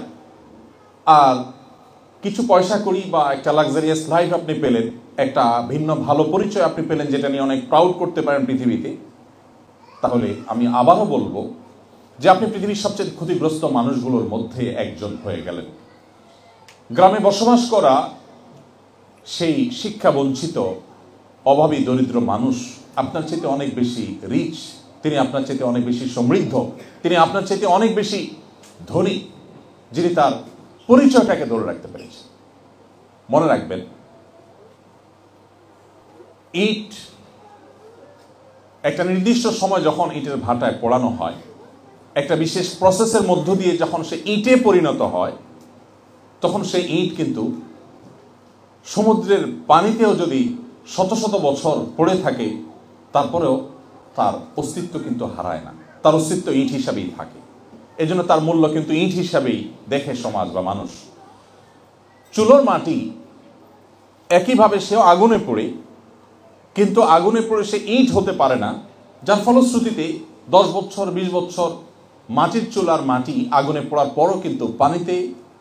আর কিছু পয়সা করি বা একটা লাক্সারিয়াস লাইফ আপনি পেলেন একটা ভিন্ন ভালো পরিচয় আপনি পেলেন যেটা নিয়ে অনেক প্রাউড করতে পারেন পৃথিবীতে তাহলে আমি আবারও বলবো যে আপনি পৃথিবীর সবচেয়ে ক্ষতিগ্রস্ত মানুষগুলোর মধ্যে একজন হয়ে গেলেন গ্রামে বসবাস করা সেই শিক্ষা বঞ্চিত অভাবী দরিদ্র মানুষ আপনার চাইতে অনেক বেশি রিচ তিনি আপনার চাইতে অনেক বেশি সমৃদ্ধ তিনি আপনার চাইতে অনেক বেশি ধনী যিনি তার পরিচয়টাকে ধরে রাখতে পেরেছেন মনে রাখবেন ইট একটা নির্দিষ্ট সময় যখন ইটের ভাটায় পোড়ানো হয় একটা বিশেষ প্রসেসের মধ্য দিয়ে যখন সে ইটে পরিণত হয় তখন সে ইট কিন্তু সমুদ্রের পানিতেও যদি শত শত বছর পড়ে থাকে তারপরেও তার অস্তিত্ব কিন্তু হারায় না তার অস্তিত্ব ইট হিসাবেই থাকে এজন্য তার মূল্য কিন্তু ইট হিসাবেই দেখে সমাজ বা মানুষ চুলোর মাটি একইভাবে সেও আগুনে পড়ে কিন্তু আগুনে পড়ে সে ইট হতে পারে না যার ফলশ্রুতিতে দশ বছর বিশ বছর মাটির চুলার মাটি আগুনে পড়ার পরও কিন্তু পানিতে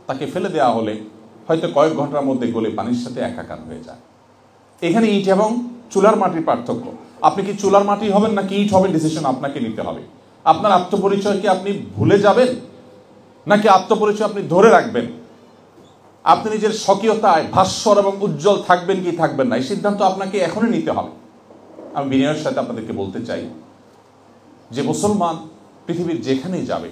তাকে ফেলে দেওয়া হলে হয়তো কয়েক ঘন্টার মধ্যে গলে পানির সাথে একাকার হয়ে যায় এখানে ইট এবং চুলার মাটির পার্থক্য আপনি কি চুলার মাটি হবেন নাকি ইট হবেন ডিসিশন আপনাকে নিতে হবে আপনার আত্মপরিচয় কি আপনি ভুলে যাবেন নাকি আত্মপরিচয় আপনি ধরে রাখবেন আপনি নিজের স্বকীয়তায় ভাস্বর এবং উজ্জ্বল থাকবেন কি থাকবেন না এই সিদ্ধান্ত আপনাকে এখনই নিতে হবে আমি বিনয়ের সাথে আপনাদেরকে বলতে চাই যে মুসলমান পৃথিবীর যেখানেই যাবে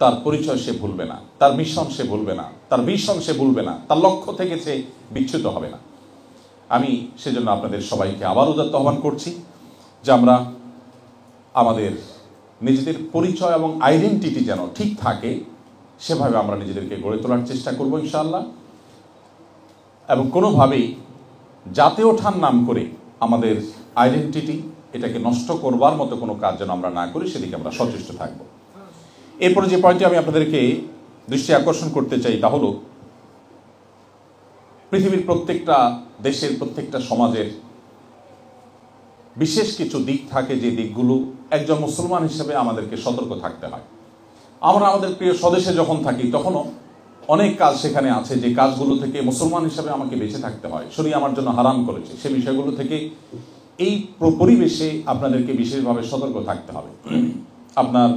তার পরিচয় সে ভুলবে না তার মিশন সে ভুলবে না তার মিশন সে ভুলবে না তার লক্ষ্য থেকে সে বিচ্ছুত হবে না আমি সেজন্য আপনাদের সবাইকে আবার উদাত্ত আহ্বান করছি যে আমরা আমাদের নিজেদের পরিচয় এবং আইডেন্টিটি যেন ঠিক থাকে সেভাবে আমরা নিজেদেরকে গড়ে তোলার চেষ্টা করব ইনশাআল্লাহ এবং কোনোভাবেই জাতীয় ওঠার নাম করে আমাদের আইডেন্টিটি এটাকে নষ্ট করবার মতো কোনো কাজ যেন আমরা না করি সেদিকে আমরা সচেষ্ট থাকব এরপরে যে পয়েন্টটি আমি আপনাদেরকে দৃষ্টি আকর্ষণ করতে চাই তা হল পৃথিবীর প্রত্যেকটা দেশের প্রত্যেকটা সমাজের বিশেষ কিছু দিক থাকে যে দিকগুলো একজন মুসলমান হিসেবে আমাদেরকে সতর্ক থাকতে হয় আমরা আমাদের প্রিয় স্বদেশে যখন থাকি তখনও অনেক কাজ সেখানে আছে যে কাজগুলো থেকে মুসলমান হিসাবে আমাকে বেঁচে থাকতে হয় শরীর আমার জন্য হারাম করেছে সে বিষয়গুলো থেকে এই পরিবেশে আপনাদেরকে বিশেষভাবে সতর্ক থাকতে হবে আপনার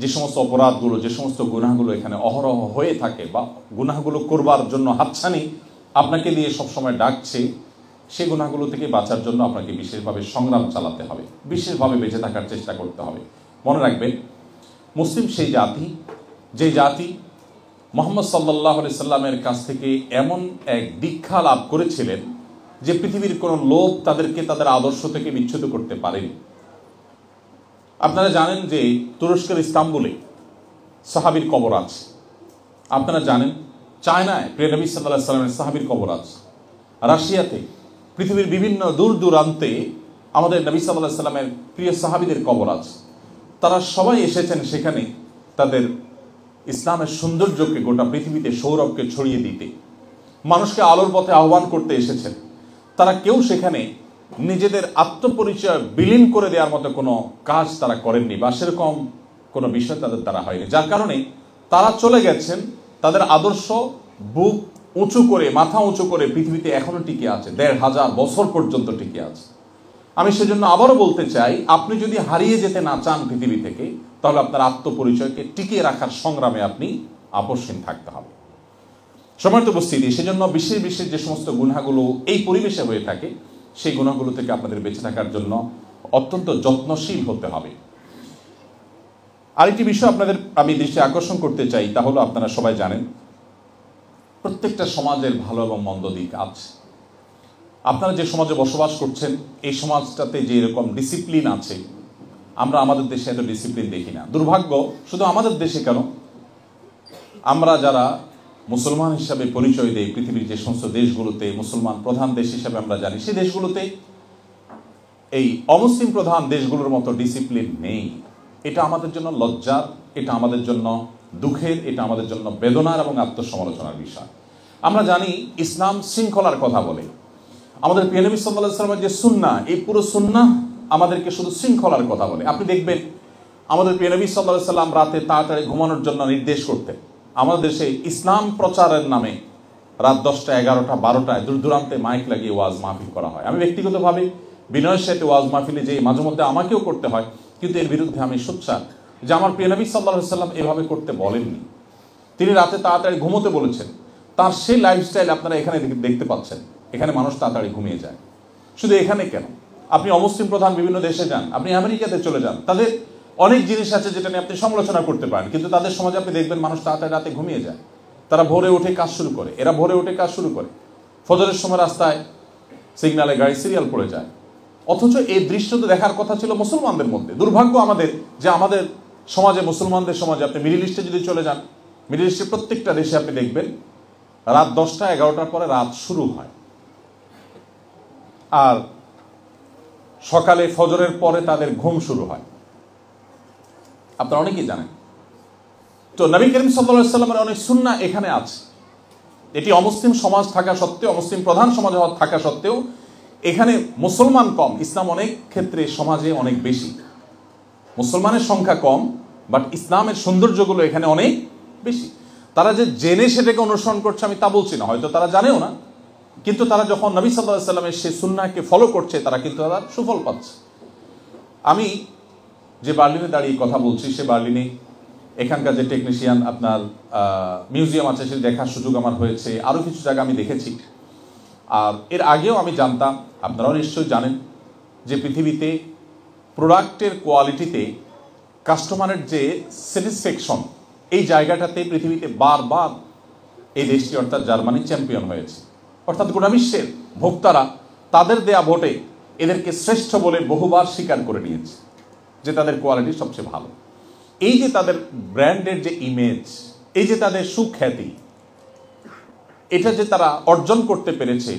যে সমস্ত অপরাধগুলো যে সমস্ত গুনাহগুলো এখানে অহরহ হয়ে থাকে বা গুনাহগুলো করবার জন্য হাতছানি আপনাকে দিয়ে সবসময় ডাকছে সে গুনাহগুলো থেকে বাঁচার জন্য আপনাকে বিশেষভাবে সংগ্রাম চালাতে হবে বিশেষভাবে বেঁচে থাকার চেষ্টা করতে হবে মনে রাখবেন মুসলিম সেই জাতি যে জাতি মোহাম্মদ সাল্লাহ সাল্লামের কাছ থেকে এমন এক দীক্ষা লাভ করেছিলেন যে পৃথিবীর কোন লোক তাদেরকে তাদের আদর্শ থেকে বিচ্ছুত করতে পারেনি আপনারা জানেন যে তুরস্কের ইস্তাম্বুলে সাহাবির কবর আছে আপনারা জানেন চায়নায় প্রিয়নবী সাল্লাহ সাল্লামের সাহাবির কবর আছে রাশিয়াতে পৃথিবীর বিভিন্ন দূর দূরান্তে আমাদের নবী সাল্লাহ সাল্লামের প্রিয় সাহাবিদের কবর আছে তারা সবাই এসেছেন সেখানে তাদের ইসলামের সৌন্দর্যকে গোটা পৃথিবীতে সৌরভকে ছড়িয়ে দিতে মানুষকে আলোর পথে আহ্বান করতে এসেছেন তারা কেউ সেখানে নিজেদের আত্মপরিচয় বিলীন করে দেওয়ার মতো কোনো কাজ তারা করেননি বা সেরকম কোনো বিষয় তাদের দ্বারা হয়নি যার কারণে তারা চলে গেছেন তাদের আদর্শ বুক উঁচু করে মাথা উঁচু করে পৃথিবীতে এখনও টিকে আছে দেড় হাজার বছর পর্যন্ত টিকে আছে আমি সেজন্য আবারও বলতে চাই আপনি যদি হারিয়ে যেতে না চান পৃথিবী থেকে তাহলে আপনার আত্মপরিচয়কে টিকিয়ে রাখার সংগ্রামে আপনি আপসহীন থাকতে হবে সমার্থ উপস্থিতি সেজন্য বিশেষ বিশেষ যে সমস্ত গুণাগুলো এই পরিবেশে হয়ে থাকে সেই গুণাগুলো থেকে আপনাদের বেঁচে থাকার জন্য অত্যন্ত যত্নশীল হতে হবে আরেকটি বিষয় আপনাদের আমি দৃষ্টি আকর্ষণ করতে চাই তা হলো আপনারা সবাই জানেন প্রত্যেকটা সমাজের ভালো এবং মন্দ দিক আছে আপনারা যে সমাজে বসবাস করছেন এই সমাজটাতে যে এরকম ডিসিপ্লিন আছে আমরা আমাদের দেশে এত ডিসিপ্লিন দেখি না দুর্ভাগ্য শুধু আমাদের দেশে কেন আমরা যারা মুসলমান হিসাবে পরিচয় দেয় পৃথিবীর যে সমস্ত দেশগুলোতে মুসলমান প্রধান দেশ হিসাবে আমরা জানি সে দেশগুলোতে এই অমুসলিম প্রধান দেশগুলোর মতো ডিসিপ্লিন নেই এটা আমাদের জন্য লজ্জার এটা আমাদের জন্য দুঃখের এটা আমাদের জন্য বেদনার এবং আত্মসমালোচনার বিষয় আমরা জানি ইসলাম শৃঙ্খলার কথা বলে আমাদের পিয়ানবী সাল্লাহ সাল্লামের যে সুন্না এই পুরো সুন্না আমাদেরকে শুধু শৃঙ্খলার কথা বলে আপনি দেখবেন আমাদের পিয়ানবী সাল্লাহ সাল্লাম রাতে তাড়াতাড়ি ঘুমানোর জন্য নির্দেশ করতেন আমাদের দেশে ইসলাম প্রচারের নামে রাত দশটা এগারোটা বারোটায় দূর দূরান্তে মাইক লাগিয়ে ওয়াজ মাহফিল করা হয় আমি ব্যক্তিগতভাবে বিনয়ের সাথে ওয়াজ মাহফিলে যে মাঝে মধ্যে আমাকেও করতে হয় কিন্তু এর বিরুদ্ধে আমি সোচ্চার যে আমার প্রিয়নবী সাল্লাহ সাল্লাম এভাবে করতে বলেননি তিনি রাতে তাড়াতাড়ি ঘুমোতে বলেছেন তার সেই লাইফস্টাইল আপনারা এখানে দেখতে পাচ্ছেন এখানে মানুষ তাড়াতাড়ি ঘুমিয়ে যায় শুধু এখানে কেন আপনি অমুসলিম প্রধান বিভিন্ন দেশে যান আপনি আমেরিকাতে চলে যান তাদের অনেক জিনিস আছে যেটা নিয়ে আপনি সমালোচনা করতে পারেন কিন্তু তাদের সমাজে আপনি দেখবেন মানুষ তাড়াতাড়ি রাতে ঘুমিয়ে যায় তারা ভোরে উঠে কাজ শুরু করে এরা ভোরে উঠে কাজ শুরু করে ফজরের সময় রাস্তায় সিগনালে গাড়ি সিরিয়াল পড়ে যায় অথচ এই দৃশ্য তো দেখার কথা ছিল মুসলমানদের মধ্যে দুর্ভাগ্য আমাদের যে আমাদের সমাজে মুসলমানদের সমাজে আপনি মিডিল ইস্টে যদি চলে যান মিডিল ইস্টের প্রত্যেকটা দেশে আপনি দেখবেন রাত দশটা এগারোটার পরে রাত শুরু হয় আর সকালে ফজরের পরে তাদের ঘুম শুরু হয় আপনারা অনেকেই জানেন তো নবী করিম সাল্লামের অনেক সুন্না এখানে আছে এটি অমুসলিম সমাজ থাকা সত্ত্বেও অমুসলিম প্রধান সমাজ থাকা সত্ত্বেও এখানে মুসলমান কম ইসলাম অনেক ক্ষেত্রে সমাজে অনেক বেশি মুসলমানের সংখ্যা কম বাট ইসলামের সৌন্দর্যগুলো এখানে অনেক বেশি তারা যে জেনে সেটাকে অনুসরণ করছে আমি তা বলছি না হয়তো তারা জানেও না কিন্তু তারা যখন নবী সাল্লাহ সাল্লামের সেই সুন্নাকে ফলো করছে তারা কিন্তু তারা সুফল পাচ্ছে আমি যে বার্লিনে দাঁড়িয়ে কথা বলছি সে বার্লিনে এখানকার যে টেকনিশিয়ান আপনার মিউজিয়াম আছে সেটি দেখার সুযোগ আমার হয়েছে আরও কিছু জায়গা আমি দেখেছি আর এর আগেও আমি জানতাম আপনারাও নিশ্চয়ই জানেন যে পৃথিবীতে প্রোডাক্টের কোয়ালিটিতে কাস্টমারের যে স্যাটিসফ্যাকশন এই জায়গাটাতে পৃথিবীতে বারবার এই দেশটি অর্থাৎ জার্মানি চ্যাম্পিয়ন হয়েছে অর্থাৎ গোটা ভোক্তারা তাদের দেয়া ভোটে এদেরকে শ্রেষ্ঠ বলে বহুবার স্বীকার করে নিয়েছে যে তাদের কোয়ালিটি সবচেয়ে ভালো এই যে তাদের ব্র্যান্ডের যে ইমেজ এই যে তাদের সুখ্যাতি এটা যে তারা অর্জন করতে পেরেছে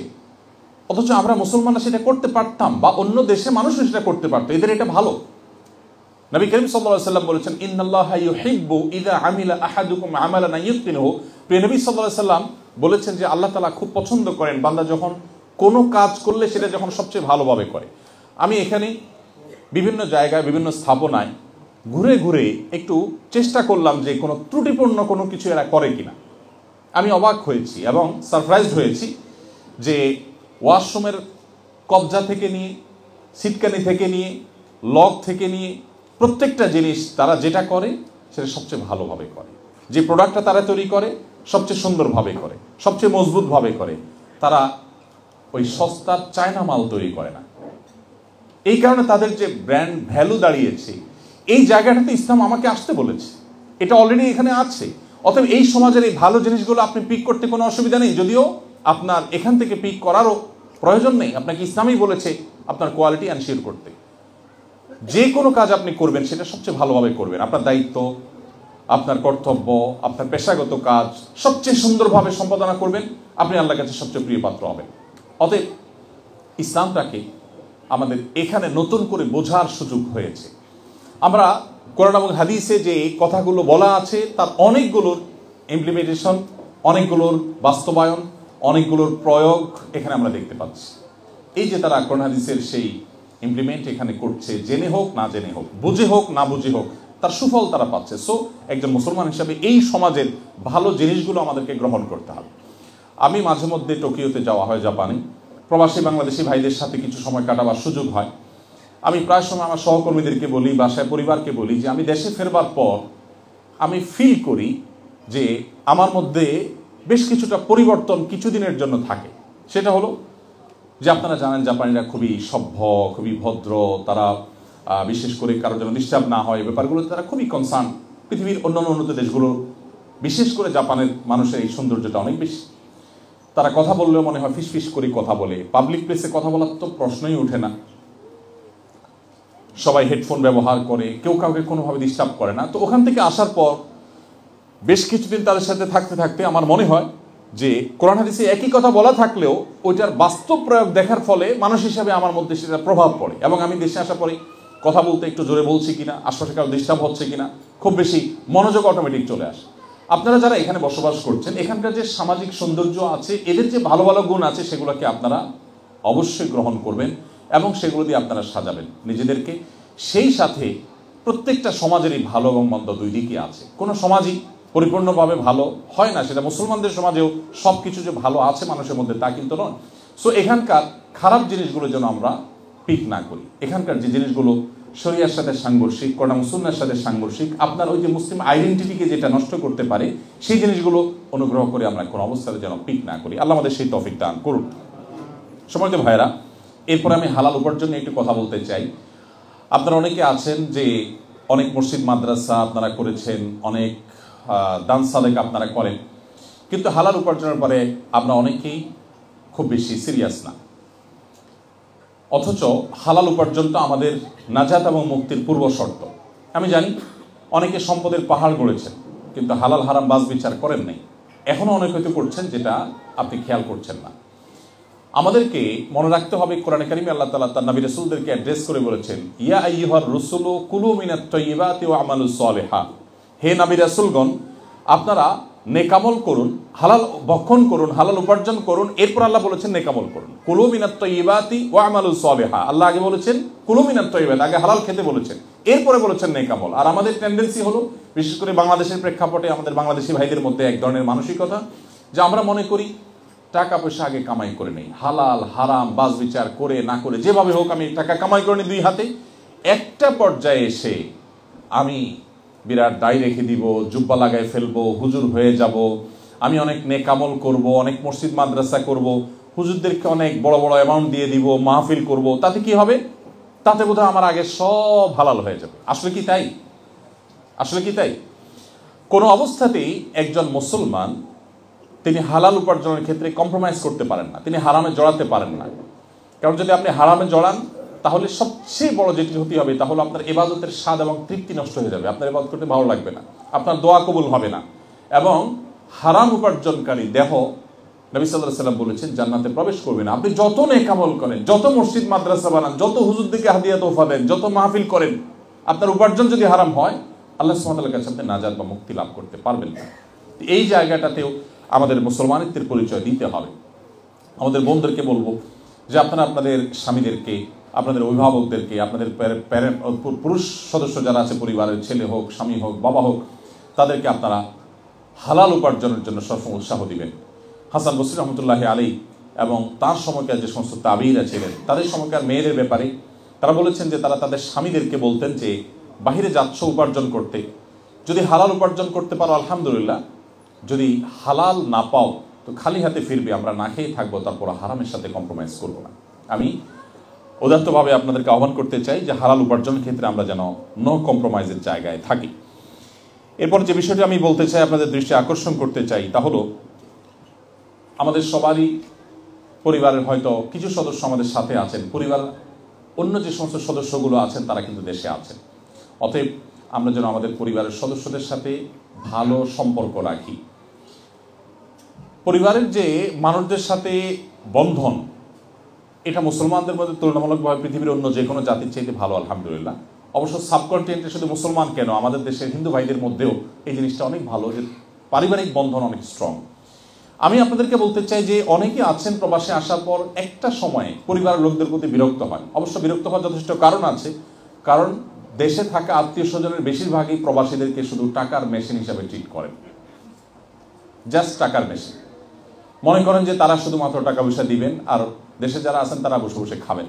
অথচ আমরা মুসলমানরা সেটা করতে পারতাম বা অন্য দেশের মানুষও সেটা করতে পারতো এদের এটা ভালো নবী করিম সাল্লাহ সাল্লাম বলেছেন ইন্নাল্লাহ ইউহিব্বু ইদা আমিলা আহাদুকুম আমালান ইউকিনহু প্রিয় নবী সাল্লাহ সাল্লাম বলেছেন যে আল্লাহ তালা খুব পছন্দ করেন বান্দা যখন কোনো কাজ করলে সেটা যখন সবচেয়ে ভালোভাবে করে আমি এখানে বিভিন্ন জায়গায় বিভিন্ন স্থাপনায় ঘুরে ঘুরে একটু চেষ্টা করলাম যে কোনো ত্রুটিপূর্ণ কোনো কিছু এরা করে কিনা আমি অবাক হয়েছি এবং সারপ্রাইজড হয়েছি যে ওয়াশরুমের কবজা থেকে নিয়ে সিটকানি থেকে নিয়ে লক থেকে নিয়ে প্রত্যেকটা জিনিস তারা যেটা করে সেটা সবচেয়ে ভালোভাবে করে যে প্রোডাক্টটা তারা তৈরি করে সবচেয়ে সুন্দরভাবে করে সবচেয়ে মজবুতভাবে করে তারা ওই সস্তার চায়না মাল তৈরি করে না এই কারণে তাদের যে ব্র্যান্ড ভ্যালু দাঁড়িয়েছে এই জায়গাটাতে ইসলাম আমাকে আসতে বলেছে এটা অলরেডি এখানে আছে অতএব এই সমাজের এই ভালো জিনিসগুলো আপনি পিক করতে কোনো অসুবিধা নেই যদিও আপনার এখান থেকে পিক করারও প্রয়োজন নেই আপনাকে ইসলামই বলেছে আপনার কোয়ালিটি অ্যান্ড করতে যে কোনো কাজ আপনি করবেন সেটা সবচেয়ে ভালোভাবে করবেন আপনার দায়িত্ব আপনার কর্তব্য আপনার পেশাগত কাজ সবচেয়ে সুন্দরভাবে সম্পাদনা করবেন আপনি আল্লাহর কাছে সবচেয়ে প্রিয় পাত্র হবেন অতএব ইসলামটাকে আমাদের এখানে নতুন করে বোঝার সুযোগ হয়েছে আমরা কোরআন এবং হাদিসে যে কথাগুলো বলা আছে তার অনেকগুলোর ইমপ্লিমেন্টেশন অনেকগুলোর বাস্তবায়ন অনেকগুলোর প্রয়োগ এখানে আমরা দেখতে পাচ্ছি এই যে তারা কোরআন হাদিসের সেই ইমপ্লিমেন্ট এখানে করছে জেনে হোক না জেনে হোক বুঝে হোক না বুঝে হোক তার সুফল তারা পাচ্ছে সো একজন মুসলমান হিসাবে এই সমাজের ভালো জিনিসগুলো আমাদেরকে গ্রহণ করতে হবে আমি মাঝে মধ্যে টোকিওতে যাওয়া হয় জাপানে প্রবাসী বাংলাদেশি ভাইদের সাথে কিছু সময় কাটাবার সুযোগ হয় আমি প্রায় সময় আমার সহকর্মীদেরকে বলি বাসায় পরিবারকে বলি যে আমি দেশে ফেরবার পর আমি ফিল করি যে আমার মধ্যে বেশ কিছুটা পরিবর্তন কিছুদিনের জন্য থাকে সেটা হলো যে আপনারা জানেন জাপানিরা খুবই সভ্য খুবই ভদ্র তারা বিশেষ করে কারো যেন নিঃসাব না হয় ব্যাপারগুলোতে তারা খুবই কনসার্ন পৃথিবীর অন্যান্য উন্নত দেশগুলো বিশেষ করে জাপানের মানুষের এই সৌন্দর্যটা অনেক বেশি তারা কথা বললেও মনে হয় ফিসফিস করে কথা বলে পাবলিক প্লেসে কথা বলার তো প্রশ্নই ওঠে না সবাই হেডফোন ব্যবহার করে কেউ কাউকে কোনোভাবে ডিস্টার্ব করে না তো ওখান থেকে আসার পর বেশ কিছুদিন তাদের সাথে থাকতে থাকতে আমার মনে হয় যে কোরআন হাদিসে একই কথা বলা থাকলেও ওইটার বাস্তব প্রয়োগ দেখার ফলে মানুষ হিসাবে আমার মধ্যে সেটা প্রভাব পড়ে এবং আমি দেশে আসার পরে কথা বলতে একটু জোরে বলছি কিনা আশপাশে কারো ডিস্টার্ব হচ্ছে কিনা খুব বেশি মনোযোগ অটোমেটিক চলে আসে আপনারা যারা এখানে বসবাস করছেন এখানকার যে সামাজিক সৌন্দর্য আছে এদের যে ভালো ভালো গুণ আছে সেগুলোকে আপনারা অবশ্যই গ্রহণ করবেন এবং সেগুলো দিয়ে আপনারা সাজাবেন নিজেদেরকে সেই সাথে প্রত্যেকটা সমাজেরই ভালো এবং মন্দ দুই দিকে আছে কোনো সমাজই পরিপূর্ণভাবে ভালো হয় না সেটা মুসলমানদের সমাজেও সব কিছু যে ভালো আছে মানুষের মধ্যে তা কিন্তু নয় সো এখানকার খারাপ জিনিসগুলো যেন আমরা পিক না করি এখানকার যে জিনিসগুলো শরিয়ার সাথে সাংঘর্ষিক কড়াম সুন্নার সাথে সাংঘর্ষিক আপনার ওই যে মুসলিম আইডেন্টিটিকে যেটা নষ্ট করতে পারে সেই জিনিসগুলো অনুগ্রহ করে আমরা কোনো অবস্থাতে যেন পিক না করি আল্লাহ আমাদের সেই টপিক দান করুন সময় তো ভাইরা এরপরে আমি হালাল উপার্জন নিয়ে একটু কথা বলতে চাই আপনারা অনেকে আছেন যে অনেক মসজিদ মাদ্রাসা আপনারা করেছেন অনেক দান সালেক আপনারা করেন কিন্তু হালাল উপার্জনের পরে আপনারা অনেকেই খুব বেশি সিরিয়াস না অথচ হালাল উপার্জন তো আমাদের নাজাত এবং মুক্তির পূর্ব শর্ত আমি জানি অনেকে সম্পদের পাহাড় গড়েছেন কিন্তু হালাল হারাম বাস বিচার করেন নাই এখনও অনেক হয়তো করছেন যেটা আপনি খেয়াল করছেন না আমাদেরকে মনে রাখতে হবে কোরআন কারিমে আল্লাহ তালা তার নবী রসুলদেরকে অ্যাড্রেস করে বলেছেন ইয়া আইহার রসুল কুলু মিনাত তৈবাত ও আমালু হা হে নবী রসুলগণ আপনারা নেকামল করুন হালাল বক্ষণ করুন হালাল উপার্জন করুন এরপর আল্লাহ বলেছেন নেকামল করুন কুলুমিনাত্ত ইবাতি ও সবে সলেহা আল্লাহ আগে বলেছেন কুলুমিনাত্ত ইবাত আগে হালাল খেতে বলেছেন এরপরে বলেছেন নেকামল আর আমাদের টেন্ডেন্সি হলো বিশেষ করে বাংলাদেশের প্রেক্ষাপটে আমাদের বাংলাদেশি ভাইদের মধ্যে এক ধরনের মানসিকতা যে আমরা মনে করি টাকা পয়সা আগে কামাই করে নেই হালাল হারাম বাস বিচার করে না করে যেভাবে হোক আমি টাকা কামাই করে নিই দুই হাতে একটা পর্যায়ে এসে আমি বিরাট দায় রেখে দিব জুব্বা লাগায় ফেলবো হুজুর হয়ে যাব আমি অনেক নেকামল করব অনেক মসজিদ মাদ্রাসা করব হুজুরদেরকে অনেক বড় বড় অ্যামাউন্ট দিয়ে দিব মাহফিল করব তাতে কি হবে তাতে বোধহয় আমার আগে সব হালাল হয়ে যাবে আসলে কি তাই আসলে কি তাই কোনো অবস্থাতেই একজন মুসলমান তিনি হালাল উপার্জনের ক্ষেত্রে কম্প্রোমাইজ করতে পারেন না তিনি হারামে জড়াতে পারেন না কারণ যদি আপনি হারামে জড়ান তাহলে সবচেয়ে বড় যেটি হতে হবে তাহলে আপনার এবাদতের স্বাদ এবং তৃপ্তি নষ্ট হয়ে যাবে আপনার এবাদত করতে ভালো লাগবে না আপনার দোয়া কবুল হবে না এবং হারাম উপার্জনকারী দেহ নবী সাল্লাহ সাল্লাম বলেছেন জান্নাতে প্রবেশ করবে না আপনি যত নেকামল করেন যত মসজিদ মাদ্রাসা বানান যত হুজুরদিকে হাদিয়া তোফা দেন যত মাহফিল করেন আপনার উপার্জন যদি হারাম হয় আল্লাহ সুমতাল্লাহ কাছে আপনি নাজাদ বা মুক্তি লাভ করতে পারবেন না এই জায়গাটাতেও আমাদের মুসলমানিত্বের পরিচয় দিতে হবে আমাদের বন্ধুদেরকে বলবো যে আপনারা আপনাদের স্বামীদেরকে আপনাদের অভিভাবকদেরকে আপনাদের পুরুষ সদস্য যারা আছে পরিবারের ছেলে হোক স্বামী হোক বাবা হোক তাদেরকে আপনারা হালাল উপার্জনের জন্য সবসময় উৎসাহ দিবেন হাসান বসির রহমতুল্লাহ আলী এবং তার সময়কার যে সমস্ত তাবিরা ছিলেন তাদের সময়কার মেয়েদের ব্যাপারে তারা বলেছেন যে তারা তাদের স্বামীদেরকে বলতেন যে বাহিরে যাচ্ছ উপার্জন করতে যদি হালাল উপার্জন করতে পারো আলহামদুলিল্লাহ যদি হালাল না পাও তো খালি হাতে ফিরবে আমরা না খেয়ে থাকবো তারপর হারামের সাথে কম্প্রোমাইজ করবো না আমি উদাত্তভাবে আপনাদেরকে আহ্বান করতে চাই যে হালাল উপার্জনের ক্ষেত্রে আমরা যেন নো কম্প্রোমাইজের জায়গায় থাকি এরপর যে বিষয়টি আমি বলতে চাই আপনাদের দৃষ্টি আকর্ষণ করতে চাই তা হলো আমাদের সবারই পরিবারের হয়তো কিছু সদস্য আমাদের সাথে আছেন পরিবার অন্য যে সমস্ত সদস্যগুলো আছেন তারা কিন্তু দেশে আছেন অতএব আমরা যেন আমাদের পরিবারের সদস্যদের সাথে ভালো সম্পর্ক রাখি পরিবারের যে মানুষদের সাথে বন্ধন এটা মুসলমানদের মধ্যে তুলনামূলকভাবে পৃথিবীর অন্য যে কোনো জাতির চাইতে ভালো আলহামদুলিল্লাহ অবশ্য সাবকন্টিনেন্টে শুধু মুসলমান কেন আমাদের দেশের হিন্দু ভাইদের মধ্যেও এই জিনিসটা অনেক ভালো যে পারিবারিক বন্ধন অনেক স্ট্রং আমি আপনাদেরকে বলতে চাই যে অনেকে আছেন প্রবাসে আসার পর একটা সময়ে পরিবারের লোকদের প্রতি বিরক্ত হয় অবশ্য বিরক্ত হওয়ার যথেষ্ট কারণ আছে কারণ দেশে থাকা আত্মীয় স্বজনের বেশিরভাগই প্রবাসীদেরকে শুধু টাকার মেশিন হিসাবে ট্রিট করেন জাস্ট টাকার মেশিন মনে করেন যে তারা শুধুমাত্র টাকা পয়সা দিবেন আর দেশে যারা আছেন তারা বসে বসে খাবেন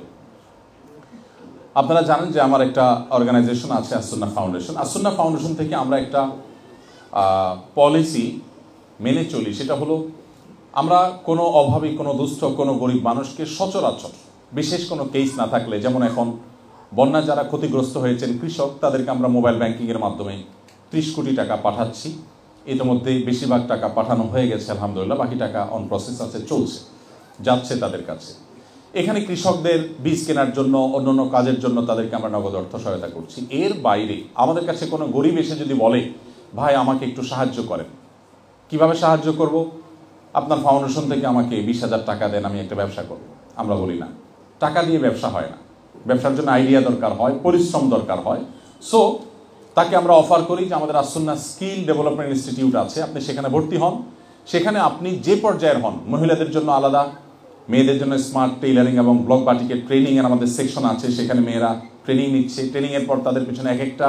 আপনারা জানেন যে আমার একটা অর্গানাইজেশন আছে আসুন্না ফাউন্ডেশন আসুন্না ফাউন্ডেশন থেকে আমরা একটা পলিসি মেনে চলি সেটা হলো আমরা কোনো অভাবী কোনো দুস্থ কোনো গরিব মানুষকে সচরাচর বিশেষ কোনো কেস না থাকলে যেমন এখন বন্যা যারা ক্ষতিগ্রস্ত হয়েছেন কৃষক তাদেরকে আমরা মোবাইল ব্যাংকিংয়ের মাধ্যমে ত্রিশ কোটি টাকা পাঠাচ্ছি ইতিমধ্যে বেশিরভাগ টাকা পাঠানো হয়ে গেছে আলহামদুলিল্লাহ বাকি টাকা অন প্রসেস আছে চলছে যাচ্ছে তাদের কাছে এখানে কৃষকদের বীজ কেনার জন্য অন্যান্য কাজের জন্য তাদেরকে আমরা নগদ অর্থ সহায়তা করছি এর বাইরে আমাদের কাছে কোনো গরিব এসে যদি বলে ভাই আমাকে একটু সাহায্য করেন কিভাবে সাহায্য করব আপনার ফাউন্ডেশন থেকে আমাকে বিশ হাজার টাকা দেন আমি একটা ব্যবসা করব আমরা বলি না টাকা দিয়ে ব্যবসা হয় না ব্যবসার জন্য আইডিয়া দরকার হয় পরিশ্রম দরকার হয় সো তাকে আমরা অফার করি যে আমাদের আসন্না স্কিল ডেভেলপমেন্ট ইনস্টিটিউট আছে আপনি সেখানে ভর্তি হন সেখানে আপনি যে পর্যায়ের হন মহিলাদের জন্য আলাদা মেয়েদের জন্য স্মার্ট টেইলারিং এবং ব্লক বাটিকে ট্রেনিংয়ের আমাদের সেকশন আছে সেখানে মেয়েরা ট্রেনিং নিচ্ছে ট্রেনিংয়ের পর তাদের পেছনে এক একটা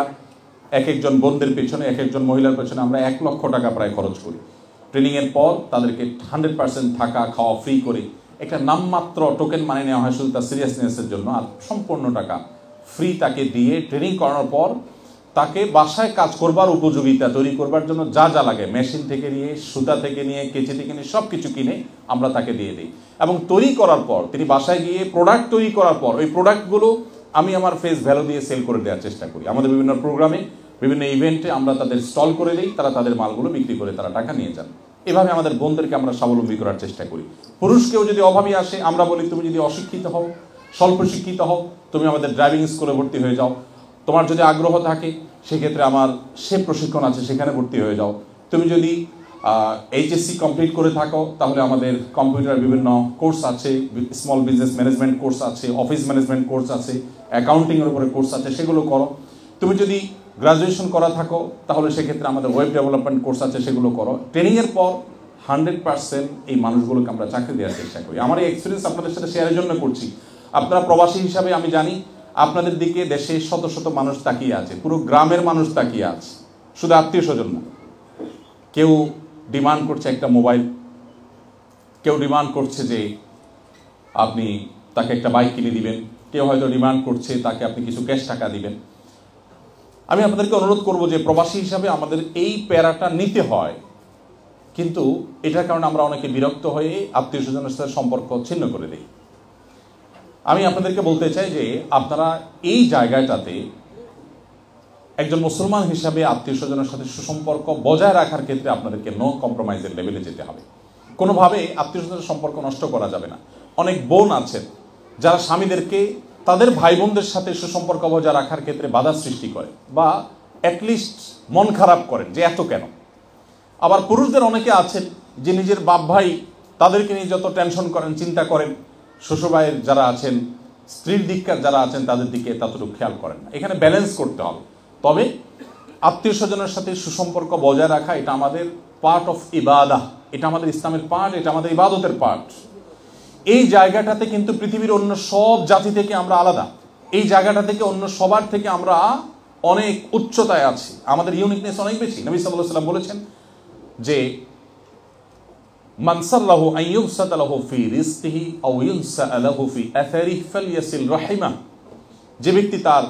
এক একজন বোনদের পেছনে এক একজন মহিলার পেছনে আমরা এক লক্ষ টাকা প্রায় খরচ করি ট্রেনিংয়ের পর তাদেরকে হান্ড্রেড পার্সেন্ট থাকা খাওয়া ফ্রি করে একটা নামমাত্র টোকেন মানে নেওয়া হয় শুধু তার সিরিয়াসনেসের জন্য আর সম্পূর্ণ টাকা ফ্রি তাকে দিয়ে ট্রেনিং করানোর পর তাকে বাসায় কাজ করবার উপযোগিতা তৈরি করবার জন্য যা যা লাগে মেশিন থেকে নিয়ে সুতা থেকে নিয়ে কেঁচি থেকে নিয়ে সব কিছু কিনে আমরা তাকে দিয়ে দিই এবং তৈরি করার পর তিনি বাসায় গিয়ে প্রোডাক্ট তৈরি করার পর ওই প্রোডাক্টগুলো আমি আমার ফেস ভ্যালু দিয়ে সেল করে দেওয়ার চেষ্টা করি আমাদের বিভিন্ন প্রোগ্রামে বিভিন্ন ইভেন্টে আমরা তাদের স্টল করে দিই তারা তাদের মালগুলো বিক্রি করে তারা টাকা নিয়ে যান এভাবে আমাদের বোনদেরকে আমরা স্বাবলম্বী করার চেষ্টা করি পুরুষকেও যদি অভাবী আসে আমরা বলি তুমি যদি অশিক্ষিত হও স্বল্প শিক্ষিত হও তুমি আমাদের ড্রাইভিং স্কুলে ভর্তি হয়ে যাও তোমার যদি আগ্রহ থাকে সেক্ষেত্রে আমার সে প্রশিক্ষণ আছে সেখানে ভর্তি হয়ে যাও তুমি যদি এইচএসসি কমপ্লিট করে থাকো তাহলে আমাদের কম্পিউটার বিভিন্ন কোর্স আছে স্মল বিজনেস ম্যানেজমেন্ট কোর্স আছে অফিস ম্যানেজমেন্ট কোর্স আছে অ্যাকাউন্টিংয়ের উপরে কোর্স আছে সেগুলো করো তুমি যদি গ্রাজুয়েশন করা থাকো তাহলে সেক্ষেত্রে আমাদের ওয়েব ডেভেলপমেন্ট কোর্স আছে সেগুলো করো ট্রেনিংয়ের পর হান্ড্রেড পার্সেন্ট এই মানুষগুলোকে আমরা চাকরি দেওয়ার চেষ্টা করি আমার এই এক্সপিরিয়েন্স আপনাদের সাথে শেয়ারের জন্য করছি আপনারা প্রবাসী হিসাবে আমি জানি আপনাদের দিকে দেশে শত শত মানুষ তাকিয়ে আছে পুরো গ্রামের মানুষ তাকিয়ে আছে শুধু আত্মীয় স্বজন না কেউ ডিমান্ড করছে একটা মোবাইল কেউ ডিমান্ড করছে যে আপনি তাকে একটা বাইক কিনে দিবেন কেউ হয়তো ডিমান্ড করছে তাকে আপনি কিছু ক্যাশ টাকা দিবেন আমি আপনাদেরকে অনুরোধ করব যে প্রবাসী হিসাবে আমাদের এই প্যারাটা নিতে হয় কিন্তু এটার কারণে আমরা অনেকে বিরক্ত হয়ে আত্মীয় স্বজনের সাথে সম্পর্ক ছিন্ন করে দিই আমি আপনাদেরকে বলতে চাই যে আপনারা এই জায়গাটাতে একজন মুসলমান হিসাবে আত্মীয় স্বজনের সাথে সুসম্পর্ক বজায় রাখার ক্ষেত্রে আপনাদেরকে নো কম্প্রোমাইজের লেভেলে যেতে হবে কোনোভাবে আত্মীয় স্বজনের সম্পর্ক নষ্ট করা যাবে না অনেক বোন আছেন যারা স্বামীদেরকে তাদের ভাই বোনদের সাথে সুসম্পর্ক বজায় রাখার ক্ষেত্রে বাধা সৃষ্টি করে বা অ্যাটলিস্ট মন খারাপ করেন যে এত কেন আবার পুরুষদের অনেকে আছেন যে নিজের বাপ ভাই তাদেরকে নিয়ে যত টেনশন করেন চিন্তা করেন শ্বশুরবাইয়ের যারা আছেন স্ত্রীর দিককার যারা আছেন তাদের দিকে ততটুকু খেয়াল করেন না এখানে ব্যালেন্স করতে হবে তবে আত্মীয় স্বজনের সাথে সুসম্পর্ক বজায় রাখা এটা আমাদের পার্ট অফ ইবাদা এটা আমাদের ইসলামের পার্ট এটা আমাদের ইবাদতের পার্ট এই জায়গাটাতে কিন্তু পৃথিবীর অন্য সব জাতি থেকে আমরা আলাদা এই জায়গাটা থেকে অন্য সবার থেকে আমরা অনেক উচ্চতায় আছি আমাদের ইউনিকনেস অনেক বেশি নবী সাল্লাহ সাল্লাম বলেছেন যে মানসাল্লাহ আইয়ুসাদ আলাহ ফি রিস্তিহি আউয়ুসা আলাহ ফি আথারি ফালিয়াসিল রহিমা যে ব্যক্তি তার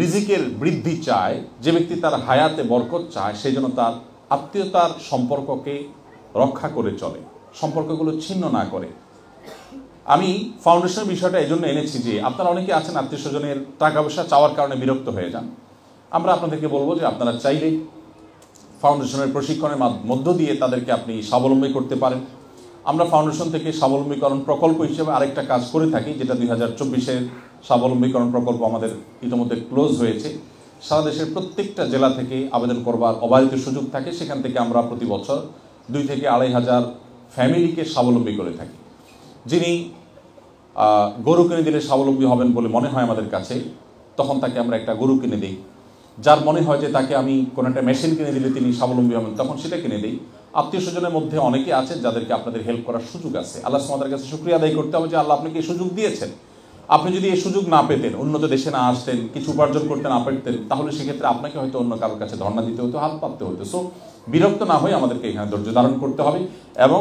রিজিকের বৃদ্ধি চায় যে ব্যক্তি তার হায়াতে বরকত চায় সেই জন্য তার আত্মীয়তার সম্পর্ককে রক্ষা করে চলে সম্পর্কগুলো ছিন্ন না করে আমি ফাউন্ডেশনের বিষয়টা এই জন্য এনেছি যে আপনারা অনেকে আছেন আত্মীয় স্বজনের টাকা পয়সা চাওয়ার কারণে বিরক্ত হয়ে যান আমরা আপনাদেরকে বলবো যে আপনারা চাইলে ফাউন্ডেশনের প্রশিক্ষণের মধ্য দিয়ে তাদেরকে আপনি স্বাবলম্বী করতে পারেন আমরা ফাউন্ডেশন থেকে স্বাবলম্বীকরণ প্রকল্প হিসেবে আরেকটা কাজ করে থাকি যেটা দুই হাজার চব্বিশের স্বাবলম্বীকরণ প্রকল্প আমাদের ইতিমধ্যে ক্লোজ হয়েছে সারা দেশের প্রত্যেকটা জেলা থেকে আবেদন করবার অবাধিত সুযোগ থাকে সেখান থেকে আমরা প্রতি বছর দুই থেকে আড়াই হাজার ফ্যামিলিকে স্বাবলম্বী করে থাকি যিনি গরু কিনে দিলে স্বাবলম্বী হবেন বলে মনে হয় আমাদের কাছে তখন তাকে আমরা একটা গরু কিনে দিই যার মনে হয় যে তাকে আমি কোনো একটা মেশিন কিনে দিলে তিনি স্বাবলম্বী হবেন তখন সেটা কিনে দিই আত্মীয় স্বজনের মধ্যে অনেকে আছেন যাদেরকে আপনাদের হেল্প করার সুযোগ আছে আল্লাহ আমাদের কাছে সুক্রিয়া আদায় করতে হবে যে আল্লাহ আপনাকে এই সুযোগ দিয়েছেন আপনি যদি এই সুযোগ না পেতেন উন্নত দেশে না আসতেন কিছু উপার্জন করতে না পারতেন তাহলে সেক্ষেত্রে আপনাকে হয়তো অন্য কারোর কাছে ধর্ণা দিতে হতো হাত পাততে হতো সো বিরক্ত না হয়ে আমাদেরকে এখানে ধৈর্য ধারণ করতে হবে এবং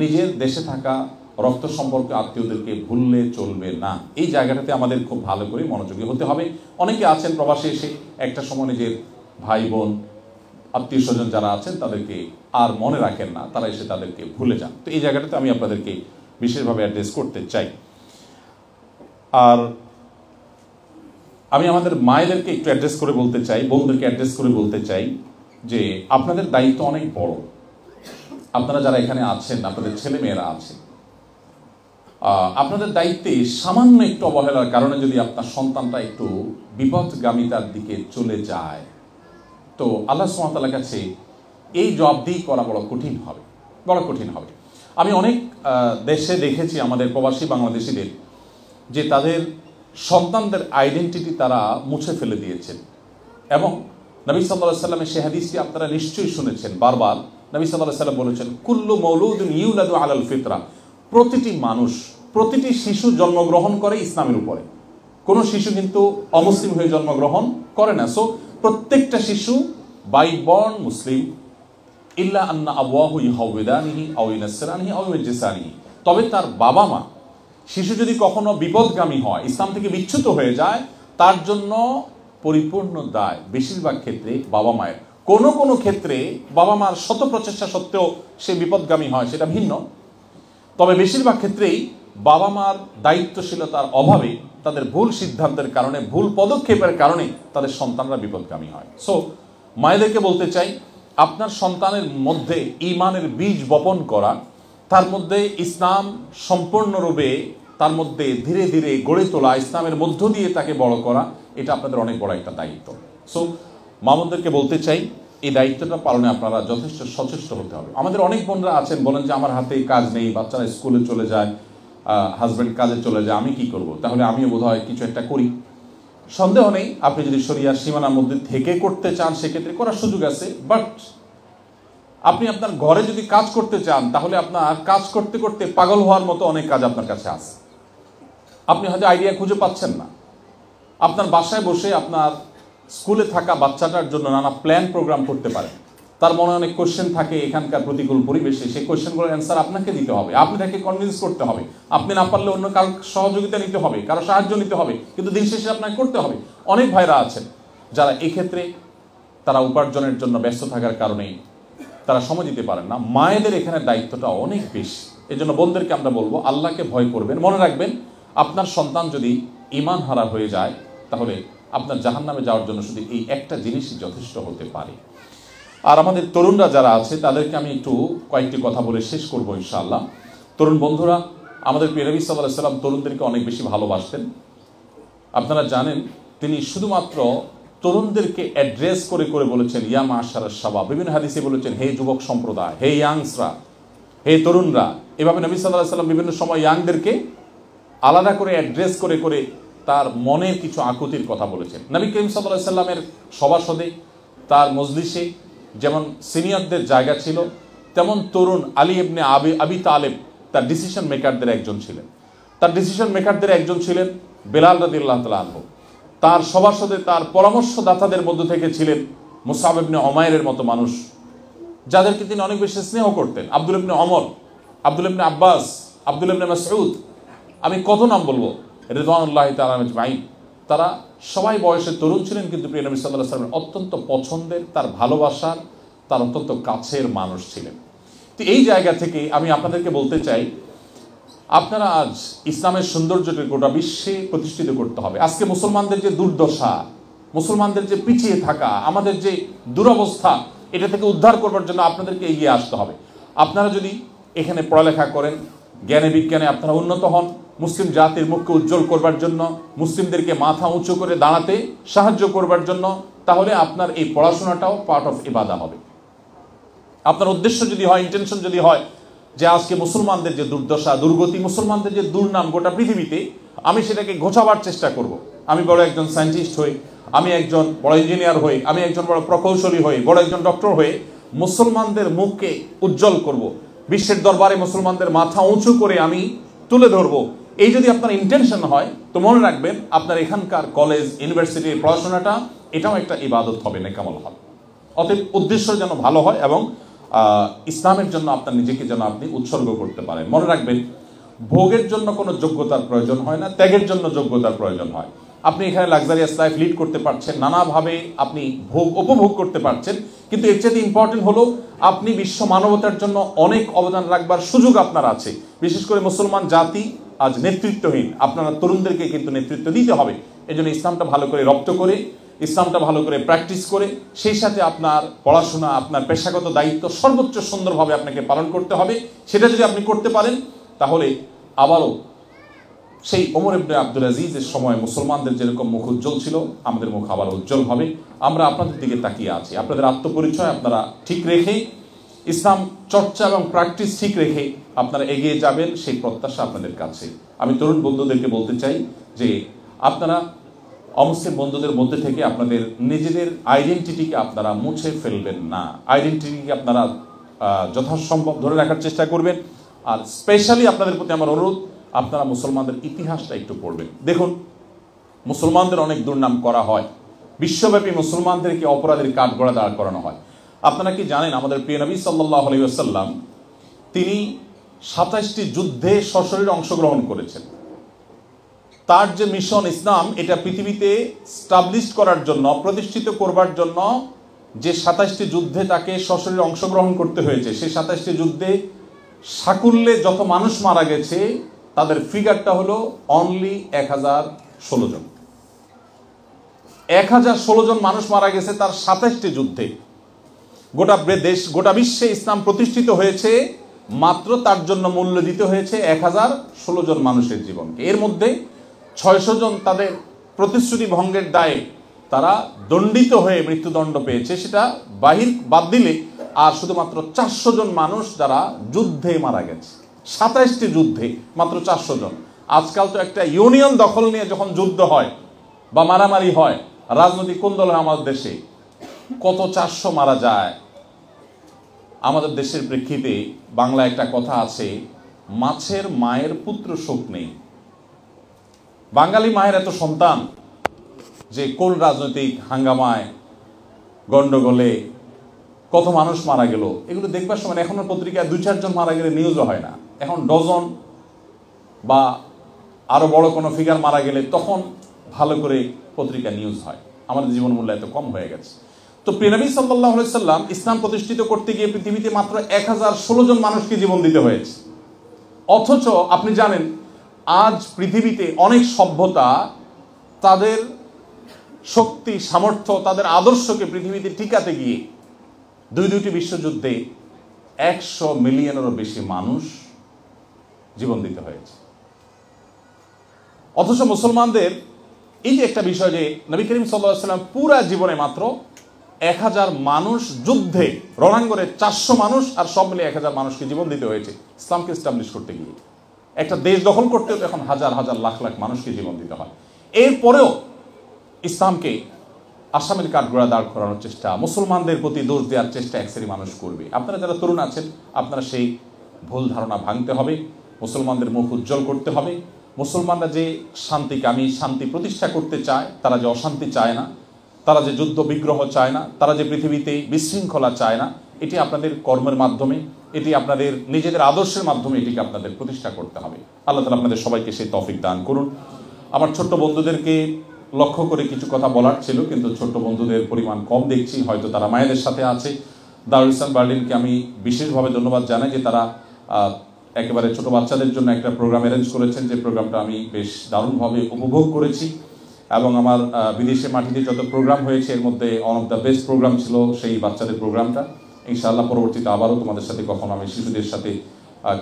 নিজের দেশে থাকা রক্ত সম্পর্কে আত্মীয়দেরকে ভুললে চলবে না এই জায়গাটাতে আমাদের খুব ভালো করে মনোযোগী হতে হবে অনেকে আছেন প্রবাসে এসে একটা সময় নিজের ভাই বোন আত্মীয় স্বজন যারা আছেন তাদেরকে আর মনে রাখেন না তারা এসে তাদেরকে ভুলে যান তো এই জায়গাটাতে আমি আপনাদেরকে বিশেষভাবে অ্যাড্রেস করতে চাই আর আমি আমাদের মায়েদেরকে একটু অ্যাড্রেস করে বলতে চাই বোনদেরকে অ্যাড্রেস করে বলতে চাই যে আপনাদের দায়িত্ব অনেক বড় আপনারা যারা এখানে আছেন আপনাদের ছেলে মেয়েরা আছে আপনাদের দায়িত্বে সামান্য একটু অবহেলার কারণে যদি আপনার সন্তানটা একটু বিপদগামিতার দিকে চলে যায় তো আল্লাহ সুমাতালার কাছে এই দিয়েই করা বড় কঠিন হবে বড় কঠিন হবে আমি অনেক দেশে দেখেছি আমাদের প্রবাসী বাংলাদেশিদের যে তাদের সন্তানদের আইডেন্টিটি তারা মুছে ফেলে দিয়েছেন এবং নবী সাল্লাহ সাল্লামের সে হাদিসটি আপনারা নিশ্চয়ই শুনেছেন বারবার নবী সাল্লাহ সাল্লাম বলেছেন কুল্লু মৌলুদ ইউলাদু আলাল ফিতরা প্রতিটি মানুষ প্রতিটি শিশু জন্মগ্রহণ করে ইসলামের উপরে কোনো শিশু কিন্তু অমুসলিম হয়ে জন্মগ্রহণ করে না সো প্রত্যেকটা শিশু বাই বর্ন মুসলিম ইল্লা আন্না আবুয়াহু ইহাউদানিহি আউনাসরানিহি আউজিসানিহি তবে তার বাবা মা শিশু যদি কখনো বিপদগামী হয় ইসলাম থেকে বিচ্যুত হয়ে যায় তার জন্য পরিপূর্ণ দায় বেশিরভাগ ক্ষেত্রে বাবা মায়ের কোনো কোনো ক্ষেত্রে বাবা মার শত প্রচেষ্টা সত্ত্বেও সে বিপদগামী হয় সেটা ভিন্ন তবে বেশিরভাগ ক্ষেত্রেই বাবা মার দায়িত্বশীলতার অভাবে তাদের ভুল সিদ্ধান্তের কারণে ভুল পদক্ষেপের কারণে তাদের সন্তানরা বিপদগামী হয় সো মায়েদেরকে বলতে চাই আপনার সন্তানের মধ্যে ইমানের বীজ বপন করা তার মধ্যে ইসলাম সম্পূর্ণরূপে তার মধ্যে ধীরে ধীরে গড়ে তোলা ইসলামের মধ্য দিয়ে তাকে বড় করা এটা আপনাদের অনেক বড় একটা দায়িত্ব সো মামুদেরকে বলতে চাই এই দায়িত্বটা পালনে আপনারা যথেষ্ট সচেষ্ট হতে হবে আমাদের অনেক বোনরা আছেন বলেন যে আমার হাতে কাজ নেই বাচ্চারা স্কুলে চলে যায় হাজব্যান্ড কাজে চলে যায় আমি কি করব তাহলে আমিও বোধ হয় কিছু একটা করি সন্দেহ নেই আপনি যদি সরিয়ার সীমানার মধ্যে থেকে করতে চান সেক্ষেত্রে করার সুযোগ আছে বাট আপনি আপনার ঘরে যদি কাজ করতে চান তাহলে আপনার কাজ করতে করতে পাগল হওয়ার মতো অনেক কাজ আপনার কাছে আছে আপনি হয়তো আইডিয়া খুঁজে পাচ্ছেন না আপনার বাসায় বসে আপনার স্কুলে থাকা বাচ্চাটার জন্য নানা প্ল্যান প্রোগ্রাম করতে পারে তার মনে অনেক কোয়েশ্চেন থাকে এখানকার প্রতিকূল পরিবেশে সেই কোয়েশ্চেনগুলোর অ্যান্সার আপনাকে দিতে হবে আপনি তাকে কনভিন্স করতে হবে আপনি না পারলে অন্য কারো সহযোগিতা নিতে হবে কারো সাহায্য নিতে হবে কিন্তু দিন শেষে আপনাকে করতে হবে অনেক ভাইরা আছেন যারা এক্ষেত্রে তারা উপার্জনের জন্য ব্যস্ত থাকার কারণেই তারা সময় দিতে পারেন না মায়েদের এখানে দায়িত্বটা অনেক বেশি এই জন্য বোনদেরকে আমরা বলবো আল্লাহকে ভয় করবেন মনে রাখবেন আপনার সন্তান যদি ইমান হারা হয়ে যায় তাহলে আপনার জাহান নামে যাওয়ার জন্য শুধু এই একটা জিনিসই যথেষ্ট হতে পারে আর আমাদের তরুণরা যারা আছে তাদেরকে আমি একটু কয়েকটি কথা বলে শেষ করব ইনশাআল্লাহ তরুণ বন্ধুরা আমাদের পেরবি সাল্লাহ সাল্লাম তরুণদেরকে অনেক বেশি ভালোবাসতেন আপনারা জানেন তিনি শুধুমাত্র তরুণদেরকে অ্যাড্রেস করে করে বলেছেন ইয়াম মাশারা সাবা বিভিন্ন হাদিসে বলেছেন হে যুবক সম্প্রদায় হে ইয়াংসরা হে তরুণরা এভাবে নবী সাল্লাহ সাল্লাম বিভিন্ন সময় ইয়াংদেরকে আলাদা করে অ্যাড্রেস করে করে তার মনের কিছু আকুতির কথা বলেছেন নবী করিম সাল্লামের সভাসদে তার মজলিসে যেমন সিনিয়রদের জায়গা ছিল তেমন তরুণ আলী ইবনে আবি আবি তালেব তার ডিসিশন মেকারদের একজন ছিলেন তার ডিসিশন মেকারদের একজন ছিলেন বেলাল রাদিল্লাহ তালাহ তার সভাসদে তার পরামর্শদাতাদের মধ্য থেকে ছিলেন মুসাব ইবনে অমায়ের মতো মানুষ যাদেরকে তিনি অনেক বেশি স্নেহ করতেন আব্দুল ইবনে অমর আব্দুল ইবনে আব্বাস আব্দুল ইবনে মাসউদ আমি কত নাম বলবো রেজওয়ানুল্লাহ তালামাই তারা সবাই বয়সে তরুণ ছিলেন কিন্তু প্রিয় নবী সাল্লাহ সালামের অত্যন্ত পছন্দের তার ভালোবাসার তার অত্যন্ত কাছের মানুষ ছিলেন তো এই জায়গা থেকে আমি আপনাদেরকে বলতে চাই আপনারা আজ ইসলামের সৌন্দর্যকে গোটা বিশ্বে প্রতিষ্ঠিত করতে হবে আজকে মুসলমানদের যে দুর্দশা মুসলমানদের যে পিছিয়ে থাকা আমাদের যে দুরবস্থা এটা থেকে উদ্ধার করবার জন্য আপনাদেরকে এগিয়ে আসতে হবে আপনারা যদি এখানে পড়ালেখা করেন জ্ঞানে বিজ্ঞানে আপনারা উন্নত হন মুসলিম জাতির মুখকে উজ্জ্বল করবার জন্য মুসলিমদেরকে মাথা উঁচু করে দাঁড়াতে সাহায্য করবার জন্য তাহলে আপনার এই পড়াশোনাটাও পার্ট অফ ইবাদা হবে আপনার উদ্দেশ্য যদি হয় ইন্টেনশন যদি হয় যে আজকে মুসলমানদের যে দুর্দশা দুর্গতি মুসলমানদের যে দুর্নাম গোটা পৃথিবীতে আমি সেটাকে ঘোচাবার চেষ্টা করব। আমি বড় একজন সায়েন্টিস্ট হই আমি একজন বড় ইঞ্জিনিয়ার হই আমি একজন বড় প্রকৌশলী হই বড় একজন ডক্টর হয়ে মুসলমানদের মুখকে উজ্জ্বল করব। বিশ্বের দরবারে মুসলমানদের মাথা উঁচু করে আমি তুলে ধরবো এই যদি আপনার ইন্টেনশন হয় তো মনে রাখবেন আপনার এখানকার কলেজ ইউনিভার্সিটির পড়াশোনাটা এটাও একটা ইবাদত হবে নেকামল হবে অতএব উদ্দেশ্য যেন ভালো হয় এবং ইসলামের জন্য আপনার নিজেকে যেন আপনি উৎসর্গ করতে পারেন মনে রাখবেন ভোগের জন্য কোনো যোগ্যতার প্রয়োজন হয় না ত্যাগের জন্য যোগ্যতার প্রয়োজন হয় আপনি এখানে লাক্সারিয়াস লাইফ লিড করতে পারছেন নানাভাবে আপনি ভোগ উপভোগ করতে পারছেন কিন্তু এর চেয়ে ইম্পর্টেন্ট হলো আপনি বিশ্ব মানবতার জন্য অনেক অবদান রাখবার সুযোগ আপনার আছে বিশেষ করে মুসলমান জাতি আজ নেতৃত্বহীন আপনারা তরুণদেরকে কিন্তু নেতৃত্ব দিতে হবে এজন্য ইসলামটা ভালো করে রপ্ত করে ইসলামটা ভালো করে প্র্যাকটিস করে সেই সাথে আপনার পড়াশোনা আপনার পেশাগত দায়িত্ব সর্বোচ্চ সুন্দরভাবে আপনাকে পালন করতে হবে সেটা যদি আপনি করতে পারেন তাহলে আবারও সেই ওমর ইবনে আব্দুল আজিজের সময় মুসলমানদের যেরকম মুখ উজ্জ্বল ছিল আমাদের মুখ আবার উজ্জ্বল হবে আমরা আপনাদের দিকে তাকিয়ে আছি আপনাদের আত্মপরিচয় আপনারা ঠিক রেখেই ইসলাম চর্চা এবং প্র্যাকটিস ঠিক রেখে আপনারা এগিয়ে যাবেন সেই প্রত্যাশা আপনাদের কাছে আমি তরুণ বন্ধুদেরকে বলতে চাই যে আপনারা অমুসলিম বন্ধুদের মধ্যে থেকে আপনাদের নিজেদের আইডেন্টিটিকে আপনারা মুছে ফেলবেন না আইডেন্টিটিকে আপনারা যথাসম্ভব ধরে রাখার চেষ্টা করবেন আর স্পেশালি আপনাদের প্রতি আমার অনুরোধ আপনারা মুসলমানদের ইতিহাসটা একটু পড়বেন দেখুন মুসলমানদের অনেক দুর্নাম করা হয় বিশ্বব্যাপী মুসলমানদেরকে অপরাধের কাঠগড়া দাঁড় করানো হয় আপনারা কি জানেন আমাদের প্রিয় নবী সাল্লাহ আলাইসাল্লাম তিনি সাতাশটি যুদ্ধে সশরীর অংশগ্রহণ করেছেন তার যে মিশন ইসলাম এটা পৃথিবীতে স্টাবলিশ করার জন্য প্রতিষ্ঠিত করবার জন্য যে সাতাশটি যুদ্ধে তাকে সশরীর অংশগ্রহণ করতে হয়েছে সেই সাতাশটি যুদ্ধে সাকুল্যে যত মানুষ মারা গেছে তাদের ফিগারটা হলো অনলি এক হাজার ষোলো জন এক হাজার ষোলো জন মানুষ মারা গেছে তার সাতাশটি যুদ্ধে গোটা দেশ গোটা বিশ্বে ইসলাম প্রতিষ্ঠিত হয়েছে মাত্র তার জন্য মূল্য দিতে হয়েছে এক হাজার ষোলো জন মানুষের জীবনকে এর মধ্যে ছয়শো জন তাদের প্রতিশ্রুতি ভঙ্গের দায়ে তারা দণ্ডিত হয়ে মৃত্যুদণ্ড পেয়েছে সেটা বাহির বাদ দিলে আর শুধুমাত্র চারশো জন মানুষ যারা যুদ্ধে মারা গেছে সাতাইশটি যুদ্ধে মাত্র চারশো জন আজকাল তো একটা ইউনিয়ন দখল নিয়ে যখন যুদ্ধ হয় বা মারামারি হয় রাজনৈতিক কোন্দল আমাদের দেশে কত চারশো মারা যায় আমাদের দেশের প্রেক্ষিতে বাংলা একটা কথা আছে মাছের মায়ের পুত্র শোক নেই বাঙালি মায়ের এত সন্তান যে কোন রাজনৈতিক হাঙ্গামায় গণ্ডগোলে কত মানুষ মারা গেল এগুলো দেখবার সময় এখনও পত্রিকায় দুই চারজন মারা গেলে নিউজও হয় না এখন ডজন বা আরও বড় কোনো ফিগার মারা গেলে তখন ভালো করে পত্রিকা নিউজ হয় আমাদের জীবন মূল্য এত কম হয়ে গেছে তো প্রিয়নবী সাল্লাহ সাল্লাম ইসলাম প্রতিষ্ঠিত করতে গিয়ে পৃথিবীতে মাত্র এক হাজার ষোলো জন মানুষকে জীবন দিতে হয়েছে অথচ আপনি জানেন আজ পৃথিবীতে অনেক সভ্যতা তাদের শক্তি সামর্থ্য তাদের আদর্শকে পৃথিবীতে টিকাতে গিয়ে দুই দুইটি বিশ্বযুদ্ধে একশো মিলিয়নেরও বেশি মানুষ জীবন দিতে হয়েছে অথচ মুসলমানদের এই যে একটা বিষয় যে নবী করিম সাল্লাহ সাল্লাম পুরা জীবনে মাত্র এক হাজার মানুষ যুদ্ধে রণাঙ্গনে চারশো মানুষ আর সব মিলে এক হাজার মানুষকে জীবন দিতে হয়েছে ইসলামকে স্টাবলিশ করতে গিয়ে একটা দেশ দখল করতেও এখন হাজার হাজার লাখ লাখ মানুষকে জীবন দিতে হয় এরপরেও ইসলামকে আসামের কাঠগোড়া দাঁড় করানোর চেষ্টা মুসলমানদের প্রতি দোষ দেওয়ার চেষ্টা এক শ্রেণী মানুষ করবে আপনারা যারা তরুণ আছেন আপনারা সেই ভুল ধারণা ভাঙতে হবে মুসলমানদের মুখ উজ্জ্বল করতে হবে মুসলমানরা যে আমি শান্তি প্রতিষ্ঠা করতে চায় তারা যে অশান্তি চায় না তারা যে যুদ্ধ বিগ্রহ চায় না তারা যে পৃথিবীতে বিশৃঙ্খলা চায় না এটি আপনাদের কর্মের মাধ্যমে এটি আপনাদের নিজেদের আদর্শের মাধ্যমে এটিকে আপনাদের প্রতিষ্ঠা করতে হবে আল্লাহ তালা আপনাদের সবাইকে সেই তফিক দান করুন আমার ছোট্ট বন্ধুদেরকে লক্ষ্য করে কিছু কথা বলার ছিল কিন্তু ছোট্ট বন্ধুদের পরিমাণ কম দেখছি হয়তো তারা মায়েদের সাথে আছে দারুল ইসলাম বার্লিনকে আমি বিশেষভাবে ধন্যবাদ জানাই যে তারা একেবারে ছোট বাচ্চাদের জন্য একটা প্রোগ্রাম অ্যারেঞ্জ করেছেন যে প্রোগ্রামটা আমি বেশ দারুণভাবে উপভোগ করেছি এবং আমার বিদেশে মাটিতে যত প্রোগ্রাম হয়েছে এর মধ্যে one of the best program ছিল সেই বাচ্চাদের প্রোগ্রামটা ইনশাআল্লাহ পরবর্তীতে আবারও তোমাদের সাথে কখনো আমি শিশুদের সাথে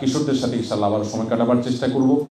কিশোরদের সাথে ইনশাআল্লাহ আবার সময় কাটাবার চেষ্টা করব